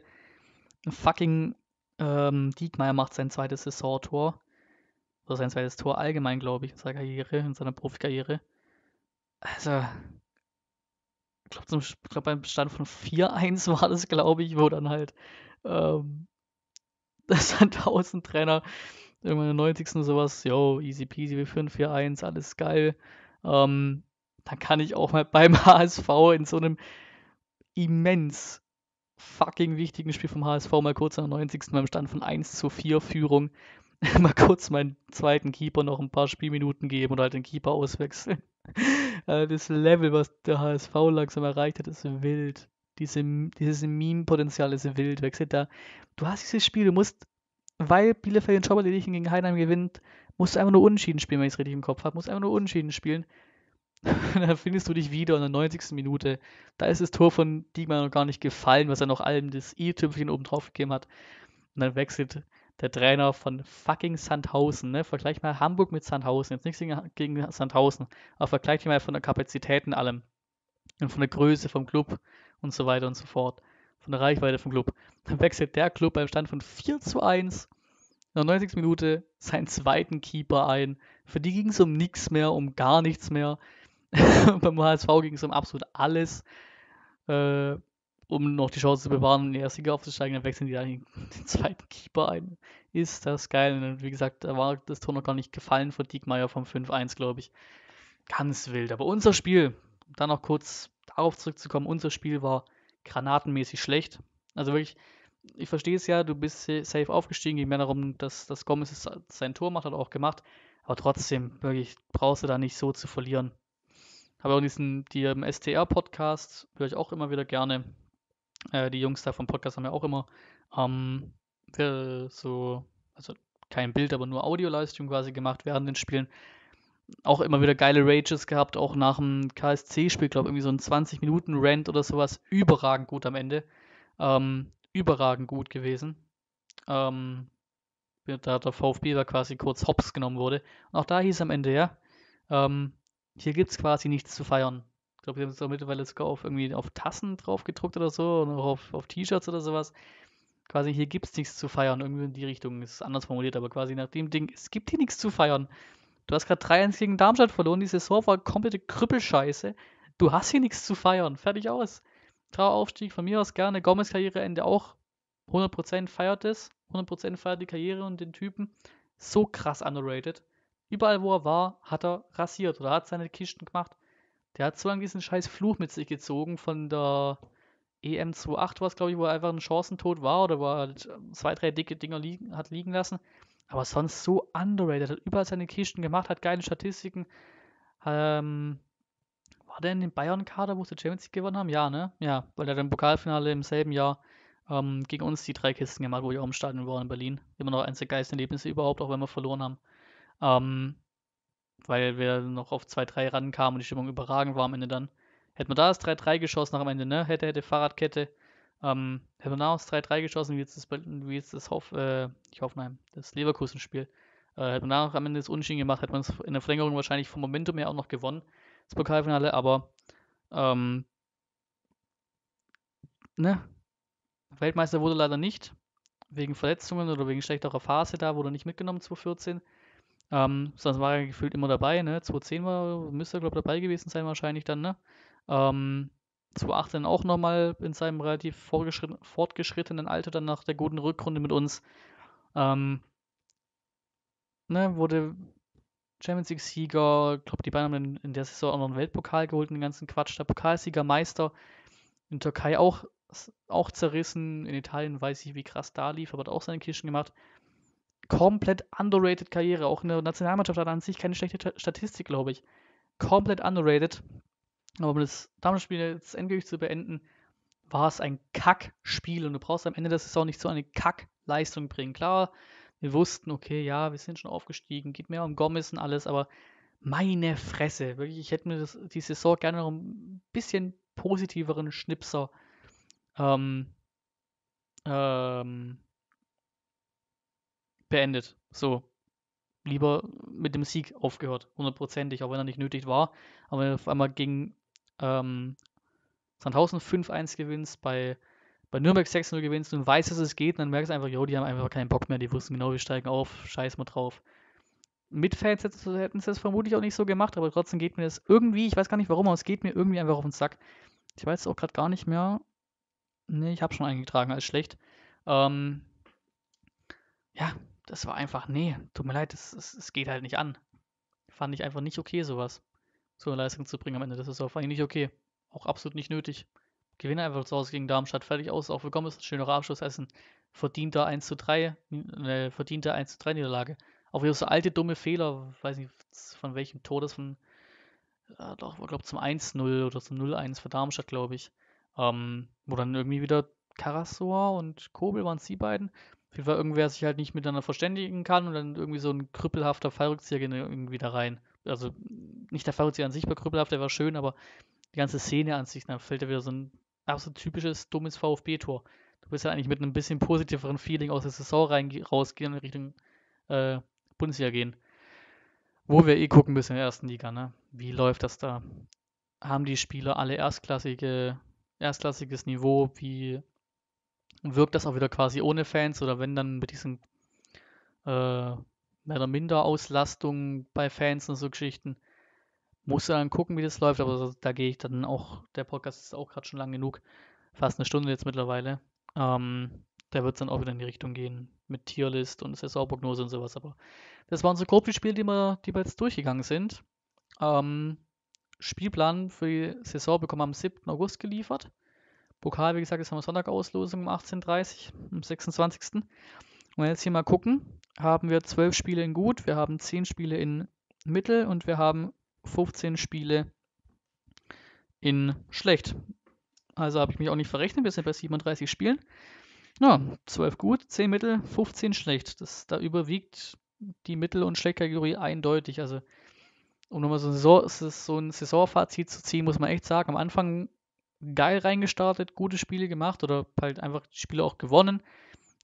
Fucking ähm, Diekmeyer macht sein zweites Saisontor. Oder sein zweites Tor allgemein, glaube ich, in seiner Karriere, in seiner Profikarriere. Also, ich glaube, zum, glaub beim Stand von 4-1 *laughs* war das, glaube ich, wo dann halt ähm, *laughs* das dann 1000 trainer irgendwann in der 90. sowas, yo, easy peasy, wir führen 4-1, alles geil. Ähm, dann kann ich auch mal *laughs* beim HSV in so einem immens fucking wichtigen Spiel vom HSV mal kurz in der 90. beim Stand von 1 zu 4 Führung mal kurz meinen zweiten Keeper noch ein paar Spielminuten geben oder halt den Keeper auswechseln. *laughs* Äh, das Level, was der HSV langsam erreicht hat, ist wild. Diese, dieses Meme-Potenzial ist wild. Wechselt da. Du hast dieses Spiel, du musst, weil Bielefeld und Schauberledichen gegen Heidenheim gewinnt, musst du einfach nur Unschieden spielen, wenn ich es richtig im Kopf habe. Musst einfach nur Unschieden spielen. *laughs* dann findest du dich wieder in der 90. Minute. Da ist das Tor von Diegmann noch gar nicht gefallen, was er noch allem das i-Tüpfchen oben drauf gegeben hat. Und dann wechselt der Trainer von fucking Sandhausen, ne? Vergleich mal Hamburg mit Sandhausen. Jetzt nichts gegen Sandhausen, aber vergleich mal von der Kapazität in allem. Und von der Größe vom Club und so weiter und so fort. Von der Reichweite vom Club. Dann wechselt der Club beim Stand von 4 zu 1 in der 90. Minute seinen zweiten Keeper ein. Für die ging es um nichts mehr, um gar nichts mehr. *laughs* beim HSV ging es um absolut alles. Äh, um noch die Chance zu bewahren, in die erste Liga aufzusteigen, dann wechseln die dann den zweiten Keeper ein. Ist das geil. Und wie gesagt, da war das Tor noch gar nicht gefallen von Diekmeyer vom 5-1, glaube ich. Ganz wild. Aber unser Spiel, um dann noch kurz darauf zurückzukommen, unser Spiel war granatenmäßig schlecht. Also wirklich, ich verstehe es ja, du bist safe aufgestiegen, geht mehr darum, dass das Gomez sein Tor macht, hat auch gemacht. Aber trotzdem, wirklich, brauchst du da nicht so zu verlieren. Habe auch diesen die, STR-Podcast, höre ich auch immer wieder gerne. Äh, die Jungs da vom Podcast haben ja auch immer ähm, so, also kein Bild, aber nur Audio-Livestream quasi gemacht während den Spielen. Auch immer wieder geile Rages gehabt, auch nach dem KSC-Spiel, glaube ich, irgendwie so ein 20-Minuten-Rant oder sowas. Überragend gut am Ende. Ähm, überragend gut gewesen. Ähm, da der VfB da quasi kurz hops genommen wurde. Und auch da hieß am Ende, ja, ähm, hier gibt es quasi nichts zu feiern glaube, die haben es auch mittlerweile sogar auf irgendwie auf Tassen drauf gedruckt oder so und auch auf, auf T-Shirts oder sowas. Quasi hier gibt es nichts zu feiern, irgendwie in die Richtung. Ist anders formuliert, aber quasi nach dem Ding, es gibt hier nichts zu feiern. Du hast gerade 3-1 gegen Darmstadt verloren, die Saison war komplette Krüppelscheiße. Du hast hier nichts zu feiern. Fertig aus. Traueraufstieg von mir aus gerne. Gomez Karriereende auch. 100% feiert es. 100% feiert die Karriere und den Typen. So krass underrated. Überall, wo er war, hat er rasiert oder hat seine Kisten gemacht. Der hat so lange diesen scheiß Fluch mit sich gezogen von der EM28 war es, glaube ich, wo er einfach ein Chancentod war oder wo er halt ähm, zwei, drei dicke Dinger liegen, hat liegen lassen. Aber sonst so underrated. Hat überall seine Kisten gemacht, hat geile Statistiken. Ähm, war der in dem Bayern-Kader, wo sie Champions League gewonnen haben? Ja, ne? Ja, weil er dann im Pokalfinale im selben Jahr ähm, gegen uns die drei Kisten gemacht, wo wir auch im Stadion waren in Berlin. Immer noch eins der geilsten Erlebnisse überhaupt, auch wenn wir verloren haben. Ähm, weil wir noch auf 2-3 rankamen und die Stimmung überragend war am Ende dann. Hätten wir da das 3-3 geschossen nach am Ende, ne? Hätte, hätte Fahrradkette. Ähm, hätten wir da das 3-3 geschossen, wie jetzt das, wie jetzt das Hoff, äh, ich Hoffenheim, das Leverkusen-Spiel. Äh, hätte man da am Ende das Unschien gemacht, hätten wir es in der Verlängerung wahrscheinlich vom Momentum her auch noch gewonnen, das Pokalfinale, aber ähm, ne? Weltmeister wurde leider nicht, wegen Verletzungen oder wegen schlechterer Phase da, wurde nicht mitgenommen 2014. Ähm, sonst war er gefühlt immer dabei, ne? 2010 war, müsste er, glaube ich, dabei gewesen sein, wahrscheinlich dann, ne? Ähm, 2018 auch nochmal in seinem relativ fortgeschrittenen Alter, dann nach der guten Rückrunde mit uns. Ähm, ne, wurde Champions League-Sieger, glaube die beiden haben in der Saison auch noch einen Weltpokal geholt, den ganzen Quatsch. Der Pokalsieger, Meister, in Türkei auch, auch zerrissen. In Italien weiß ich, wie krass da lief, aber hat auch seine Kirschen gemacht komplett underrated Karriere. Auch in der Nationalmannschaft hat er an sich keine schlechte Statistik, glaube ich. Komplett underrated. Aber um das Damenspiel jetzt endgültig zu beenden, war es ein Kackspiel und du brauchst am Ende der Saison nicht so eine Kackleistung bringen. Klar, wir wussten, okay, ja, wir sind schon aufgestiegen, geht mehr um Gomez und alles, aber meine Fresse, wirklich, ich hätte mir das, die Saison gerne noch ein bisschen positiveren Schnipser ähm, ähm, beendet. So, lieber mit dem Sieg aufgehört, hundertprozentig, auch wenn er nicht nötig war. Aber wenn du auf einmal gegen ähm, Sandhausen 5-1 gewinnst, bei, bei Nürnberg 6-0 gewinnst und weißt, dass es geht, dann merkst du einfach, jo, die haben einfach keinen Bock mehr, die wussten genau, wir steigen auf, scheiß mal drauf. Mit Fans hätten sie das vermutlich auch nicht so gemacht, aber trotzdem geht mir das irgendwie, ich weiß gar nicht warum, aber es geht mir irgendwie einfach auf den Sack. Ich weiß es auch gerade gar nicht mehr. Nee, ich habe schon eingetragen als schlecht. Ähm, ja, das war einfach, nee, tut mir leid, es geht halt nicht an. Fand ich einfach nicht okay, sowas. So eine Leistung zu bringen am Ende der Saison. Fand ich nicht okay. Auch absolut nicht nötig. Gewinne einfach zu Hause gegen Darmstadt, fertig aus, auch willkommen ist ein schöner Abschlussessen. Verdienter 1 zu 3, äh, verdiente 1 zu 3 Niederlage. Auch wieder so alte dumme Fehler, weiß nicht von welchem Tor das von, äh, doch, ich glaube zum 1-0 oder zum 0-1 für Darmstadt, glaube ich. Ähm, wo dann irgendwie wieder Karasor und Kobel waren es die beiden, jeden Fall irgendwer sich halt nicht miteinander verständigen kann und dann irgendwie so ein krüppelhafter Fallrückzieher geht irgendwie da rein. Also nicht der Fallrückzieher an sich war krüppelhaft, der war schön, aber die ganze Szene an sich, dann fällt da wieder so ein absolut typisches, dummes VfB-Tor. Du bist ja eigentlich mit einem bisschen positiveren Feeling aus der Saison rein, rausgehen in Richtung äh, Bundesliga gehen. Wo wir eh gucken müssen in der ersten Liga, ne? Wie läuft das da? Haben die Spieler alle erstklassige, erstklassiges Niveau? Wie wirkt das auch wieder quasi ohne Fans oder wenn dann mit diesen äh, mehr oder minder Auslastung bei Fans und so Geschichten. Musst du dann gucken, wie das läuft, aber da gehe ich dann auch, der Podcast ist auch gerade schon lang genug, fast eine Stunde jetzt mittlerweile. Ähm, da wird es dann auch wieder in die Richtung gehen mit Tierlist und Saisonprognose und sowas. Aber das waren so grob die Spiele, die wir, die wir jetzt durchgegangen sind. Ähm, Spielplan für die Saison bekommen wir am 7. August geliefert. Pokal, wie gesagt, ist am Sonntag Auslosung um 18.30 Uhr, am 26. Und wenn wir jetzt hier mal gucken, haben wir 12 Spiele in gut, wir haben 10 Spiele in mittel und wir haben 15 Spiele in schlecht. Also habe ich mich auch nicht verrechnet, wir sind bei 37 Spielen. Ja, 12 gut, 10 mittel, 15 schlecht. Das, da überwiegt die Mittel- und Schlechtkategorie eindeutig. Also, um nochmal so, ein Saison, so ein Saisonfazit zu ziehen, muss man echt sagen, am Anfang geil reingestartet, gute Spiele gemacht oder halt einfach die Spiele auch gewonnen.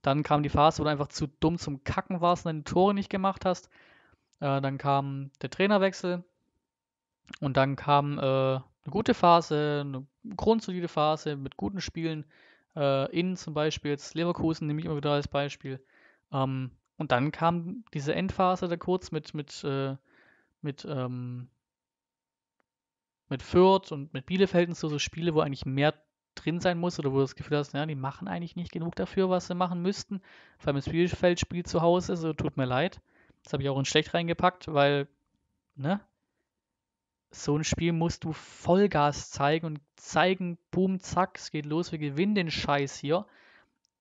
Dann kam die Phase, wo du einfach zu dumm zum Kacken warst und deine Tore nicht gemacht hast. Äh, dann kam der Trainerwechsel. Und dann kam äh, eine gute Phase, eine grundsolide Phase mit guten Spielen. Äh, in zum Beispiel jetzt Leverkusen, nehme ich immer wieder als Beispiel. Ähm, und dann kam diese Endphase da kurz mit, mit, äh, mit ähm, mit Fürth und mit Bielefeld und so, so Spiele, wo eigentlich mehr drin sein muss oder wo du das Gefühl hast, ja, die machen eigentlich nicht genug dafür, was sie machen müssten. Vor allem das Bielefeld-Spiel zu Hause, so also tut mir leid. Das habe ich auch in schlecht reingepackt, weil, ne? So ein Spiel musst du Vollgas zeigen und zeigen, boom, zack, es geht los, wir gewinnen den Scheiß hier.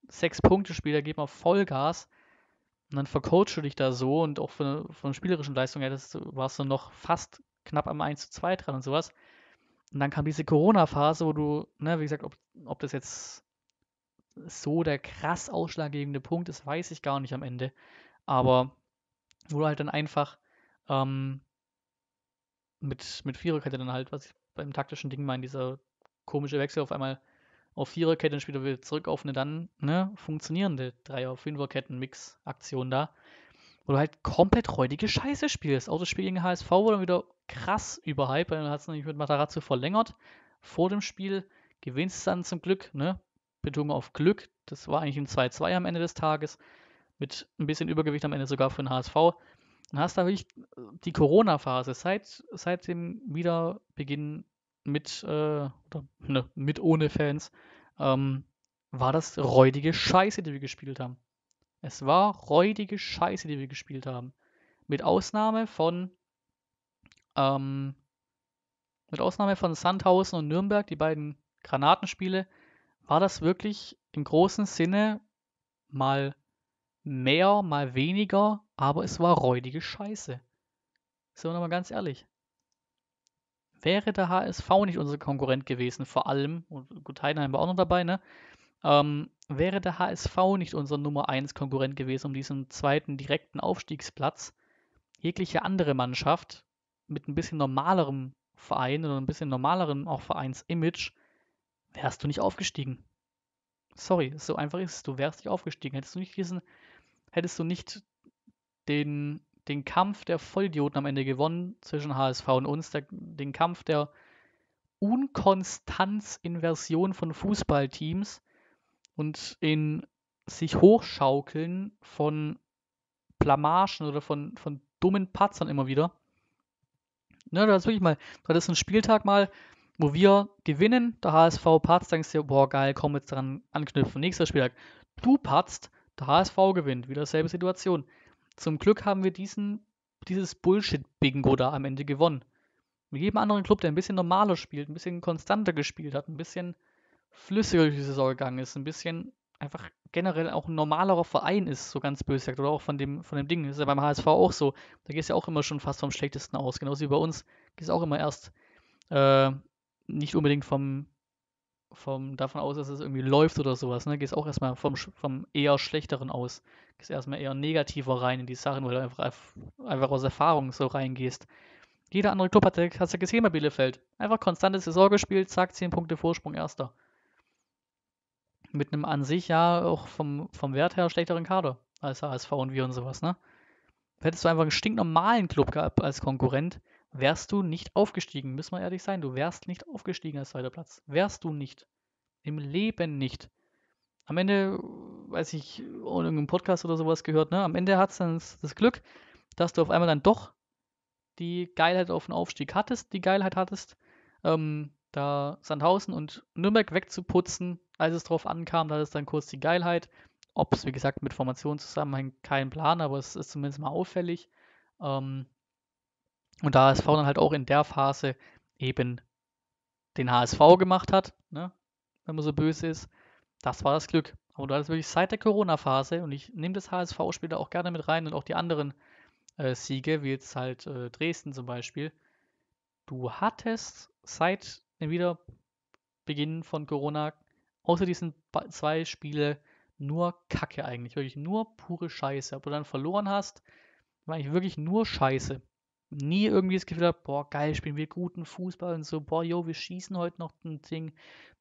Sechs Punkte Spiel, da geht man Vollgas. Und dann vercoachst du dich da so und auch von, von spielerischen Leistung her, das warst du noch fast knapp am 1 zu 2 dran und sowas. Und dann kam diese Corona-Phase, wo du, ne, wie gesagt, ob, ob das jetzt so der krass ausschlaggebende Punkt ist, weiß ich gar nicht am Ende. Aber wo du halt dann einfach ähm, mit, mit Viererkette dann halt, was ich beim taktischen Ding meine, dieser komische Wechsel auf einmal auf Viererkette Viererketten später wieder zurück auf eine dann ne, funktionierende Dreier-, Fünferketten-Mix-Aktion da wo du halt komplett räudige Scheiße spielst. Auch das Spiel gegen HSV wurde dann wieder krass überhyped, weil dann hat es nämlich mit Matarazzo verlängert. Vor dem Spiel gewinnst es dann zum Glück, ne? Betonung auf Glück. Das war eigentlich ein 2-2 am Ende des Tages. Mit ein bisschen Übergewicht am Ende sogar für den HSV. Dann hast du da wirklich äh, die Corona-Phase seit, seit dem Wiederbeginn mit, äh, oder, ne, mit ohne Fans. Ähm, war das räudige Scheiße, die wir gespielt haben. Es war räudige Scheiße, die wir gespielt haben. Mit Ausnahme von ähm, mit Ausnahme von Sandhausen und Nürnberg, die beiden Granatenspiele, war das wirklich im großen Sinne mal mehr, mal weniger, aber es war räudige Scheiße. Sind wir mal ganz ehrlich. Wäre der HSV nicht unser Konkurrent gewesen, vor allem, und gut, Heidenheim war auch noch dabei, ne? Ähm, wäre der HSV nicht unser Nummer 1 Konkurrent gewesen um diesen zweiten direkten Aufstiegsplatz, jegliche andere Mannschaft mit ein bisschen normalerem Verein oder ein bisschen normalerem auch Vereinsimage, wärst du nicht aufgestiegen. Sorry, so einfach ist es. Du wärst nicht aufgestiegen. Hättest du nicht diesen, hättest du nicht den, den Kampf der Vollidioten am Ende gewonnen zwischen HSV und uns, der, den Kampf der Unkonstanz-Inversion von Fußballteams, und in sich hochschaukeln von Blamagen oder von, von dummen Patzern immer wieder. Ne, das ist wirklich mal, das ist ein Spieltag mal, wo wir gewinnen, der HSV patzt, denkst du dir, boah, geil, komm jetzt dran anknüpfen. Nächster Spieltag, du patzt, der HSV gewinnt, wieder dieselbe Situation. Zum Glück haben wir diesen, dieses Bullshit-Bingo da am Ende gewonnen. Mit jedem anderen Club, der ein bisschen normaler spielt, ein bisschen konstanter gespielt hat, ein bisschen flüssiger durch die Saison gegangen ist, ein bisschen einfach generell auch ein normalerer Verein ist, so ganz böse gesagt, oder auch von dem, von dem Ding. Das ist ja beim HSV auch so. Da gehst du ja auch immer schon fast vom Schlechtesten aus, genauso wie bei uns. Gehst auch immer erst äh, nicht unbedingt vom, vom, davon aus, dass es irgendwie läuft oder sowas. Ne? Gehst auch erstmal vom, vom eher Schlechteren aus. Gehst erstmal eher negativer rein in die Sachen, weil du einfach, einfach aus Erfahrung so reingehst. Jeder andere Club hat, hat ja gesehen bei Bielefeld. Einfach konstante Saison gespielt, zack, 10 Punkte Vorsprung, Erster mit einem an sich ja auch vom, vom Wert her schlechteren Kader als HSV und wir und sowas, ne? Hättest du einfach einen stinknormalen Club gehabt als Konkurrent, wärst du nicht aufgestiegen. Müssen wir ehrlich sein, du wärst nicht aufgestiegen als zweiter Platz. Wärst du nicht. Im Leben nicht. Am Ende, weiß ich, in irgendeinem Podcast oder sowas gehört, ne? Am Ende hat es dann das Glück, dass du auf einmal dann doch die Geilheit auf den Aufstieg hattest, die Geilheit hattest, ähm, da Sandhausen und Nürnberg wegzuputzen, als es drauf ankam. Da ist dann kurz die Geilheit. Ob es, wie gesagt, mit Formation zusammenhängt, kein Plan, aber es ist zumindest mal auffällig. Ähm, und da HSV dann halt auch in der Phase eben den HSV gemacht hat, ne? wenn man so böse ist, das war das Glück. Aber du hattest wirklich seit der Corona-Phase, und ich nehme das HSV-Spiel da auch gerne mit rein und auch die anderen äh, Siege, wie jetzt halt äh, Dresden zum Beispiel, du hattest seit den Wiederbeginn von Corona, außer diesen zwei Spiele, nur Kacke eigentlich. Wirklich nur pure Scheiße. Ob du dann verloren hast, war eigentlich wirklich nur Scheiße. Nie irgendwie das Gefühl gehabt, boah, geil, spielen wir guten Fußball und so, boah, yo, wir schießen heute noch ein Ding,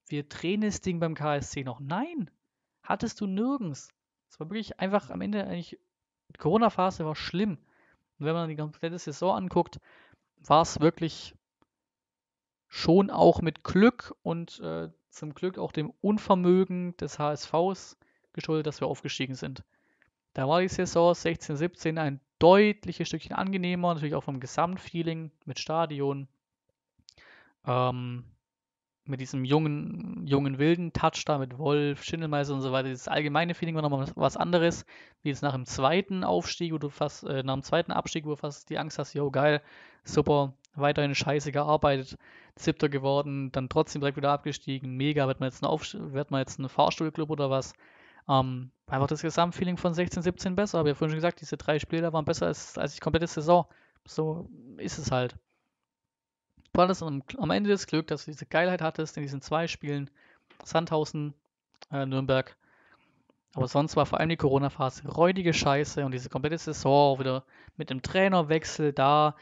wir drehen das Ding beim KSC noch. Nein, hattest du nirgends. Es war wirklich einfach am Ende eigentlich, die Corona-Phase war schlimm. Und wenn man die komplette Saison anguckt, war es wirklich schon auch mit Glück und äh, zum Glück auch dem Unvermögen des HSVs geschuldet, dass wir aufgestiegen sind. Da war die Saison 16-17 ein deutliches Stückchen angenehmer, natürlich auch vom Gesamtfeeling mit Stadion, ähm, mit diesem jungen, jungen wilden Touch da mit Wolf, Schindelmeister und so weiter. Das allgemeine Feeling war nochmal was anderes, wie jetzt nach dem zweiten Aufstieg, wo du fast, äh, nach dem zweiten Abstieg, wo du fast die Angst hast, yo geil, super, weiterhin scheiße gearbeitet, Siebter geworden, dann trotzdem direkt wieder abgestiegen, mega, wird man jetzt ein, Aufst wird man jetzt ein Fahrstuhlclub oder was? Ähm, einfach das Gesamtfeeling von 16, 17 besser. Habe ja vorhin schon gesagt, diese drei Spiele waren besser als, als die komplette Saison. So ist es halt. War das am, am Ende das Glück, dass du diese Geilheit hattest in diesen zwei Spielen, Sandhausen, äh, Nürnberg. Aber sonst war vor allem die Corona-Phase räudige Scheiße und diese komplette Saison auch wieder mit dem Trainerwechsel da,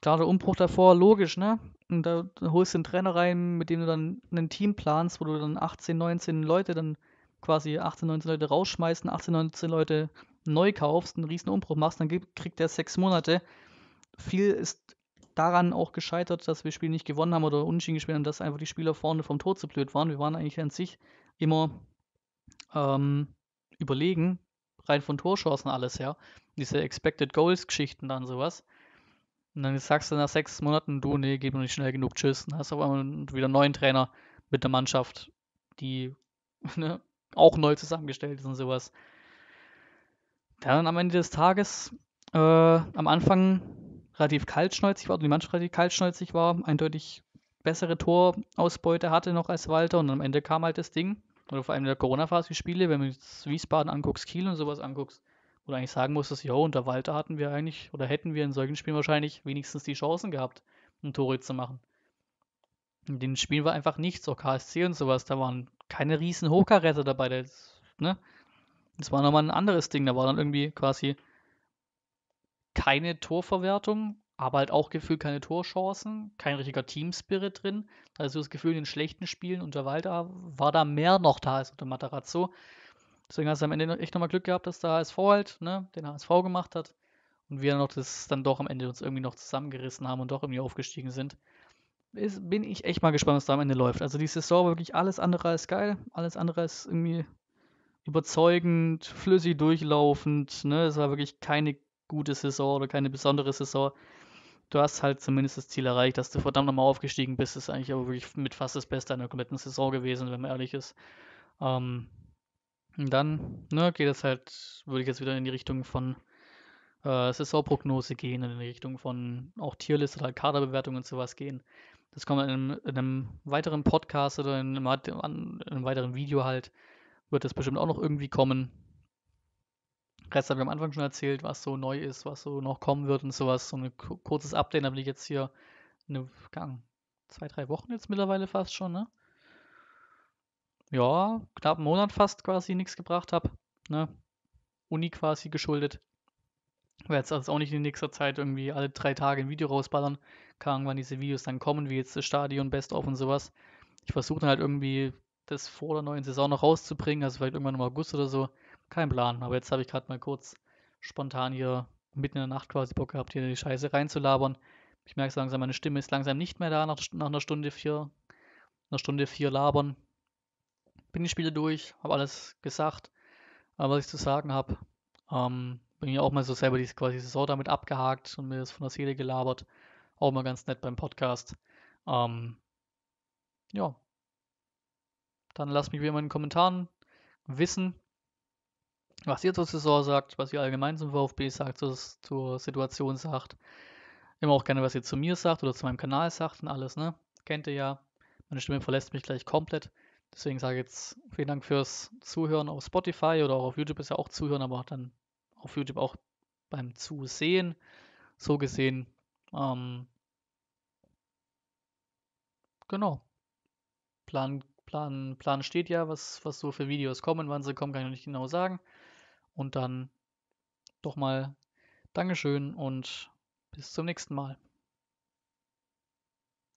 klarer Umbruch davor, logisch, ne? Und da, holst du einen Trainer rein, mit dem du dann ein Team planst, wo du dann 18, 19 Leute dann quasi 18, 19 Leute rausschmeißt, 18, 19 Leute neu kaufst, einen riesen Umbruch machst, dann kriegt der sechs Monate. Viel ist daran auch gescheitert, dass wir Spiele nicht gewonnen haben oder unentschieden gespielt haben, dass einfach die Spieler vorne vom Tor zu blöd waren. Wir waren eigentlich an sich immer ähm, überlegen, rein von Torschancen alles her. Diese Expected Goals-Geschichten dann sowas. Und dann sagst du nach sechs Monaten, du, nee, geht mir nicht schnell genug, tschüss. Und hast auf einmal wieder einen neuen Trainer mit der Mannschaft, die *laughs* ne, auch neu zusammengestellt ist und sowas. Dann am Ende des Tages, äh, am Anfang relativ kaltschnäuzig war, oder die Mannschaft relativ kaltschnäuzig war, eindeutig bessere Torausbeute hatte noch als Walter und am Ende kam halt das Ding. Oder vor allem in der Corona-Phase die Spiele, wenn du jetzt Wiesbaden anguckst, Kiel und sowas anguckst, du eigentlich sagen musstest, jo, unter Walter hatten wir eigentlich oder hätten wir in solchen Spielen wahrscheinlich wenigstens die Chancen gehabt, ein Tore zu machen. In den Spielen war einfach nichts, auch KSC und sowas, da waren keine riesen Hochkaräter dabei, das, ne? Das war nochmal ein anderes Ding, da war dann irgendwie quasi keine Torverwertung, aber halt auch gefühlt keine Torchancen, kein richtiger Teamspirit drin. Also das Gefühl, in den schlechten Spielen unter Walter war da mehr noch da als unter Matarazzo. Deswegen hast du am Ende echt nochmal Glück gehabt, dass der HSV halt, ne, den HSV gemacht hat und wir noch das dann doch am Ende uns irgendwie noch zusammengerissen haben und doch irgendwie aufgestiegen sind. Ist, bin ich echt mal gespannt, was da am Ende läuft. Also die Saison war wirklich alles andere als geil, alles andere als irgendwie überzeugend, flüssig durchlaufend. Ne? Es war wirklich keine gute Saison oder keine besondere Saison. Du hast halt zumindest das Ziel erreicht, dass du verdammt nochmal aufgestiegen bist. Das ist eigentlich aber wirklich mit fast das Beste einer kompletten Saison gewesen, wenn man ehrlich ist. Ähm, und dann ne, geht es halt, würde ich jetzt wieder in die Richtung von äh, Saisonprognose gehen, in die Richtung von auch Tierliste oder Kaderbewertung und sowas gehen. Das kommt in einem, in einem weiteren Podcast oder in einem, in einem, weiteren Video halt, wird das bestimmt auch noch irgendwie kommen. Rest habe ich am Anfang schon erzählt, was so neu ist, was so noch kommen wird und sowas. So ein kurzes Update, da bin ich jetzt hier ne, eine, zwei, drei Wochen jetzt mittlerweile fast schon, ne? ja, knapp einen Monat fast quasi nichts gebracht habe. Ne? Uni quasi geschuldet. Werde jetzt also auch nicht in nächster Zeit irgendwie alle drei Tage ein Video rausballern. Kann wann diese Videos dann kommen, wie jetzt das Stadion, Best-of und sowas. Ich versuche dann halt irgendwie das vor der neuen Saison noch rauszubringen, also vielleicht irgendwann im August oder so. Kein Plan, aber jetzt habe ich gerade mal kurz spontan hier mitten in der Nacht quasi Bock gehabt, hier in die Scheiße reinzulabern. Ich merke es langsam, meine Stimme ist langsam nicht mehr da nach, nach einer Stunde vier, einer Stunde vier labern bin die Spiele durch, habe alles gesagt, äh, was ich zu sagen habe. Ähm, bin ja auch mal so selber die quasi Saison damit abgehakt und mir das von der Seele gelabert. Auch mal ganz nett beim Podcast. Ähm, ja. Dann lasst mich wie immer in den Kommentaren wissen, was ihr zur Saison sagt, was ihr allgemein zum VfB sagt, zur, zur Situation sagt. Immer auch gerne, was ihr zu mir sagt oder zu meinem Kanal sagt und alles, ne? Kennt ihr ja. Meine Stimme verlässt mich gleich komplett. Deswegen sage ich jetzt vielen Dank fürs Zuhören auf Spotify oder auch auf YouTube ist ja auch Zuhören, aber dann auf YouTube auch beim Zusehen. So gesehen. Ähm, genau. Plan, Plan, Plan steht ja, was, was so für Videos kommen, wann sie kommen, kann ich noch nicht genau sagen. Und dann doch mal Dankeschön und bis zum nächsten Mal.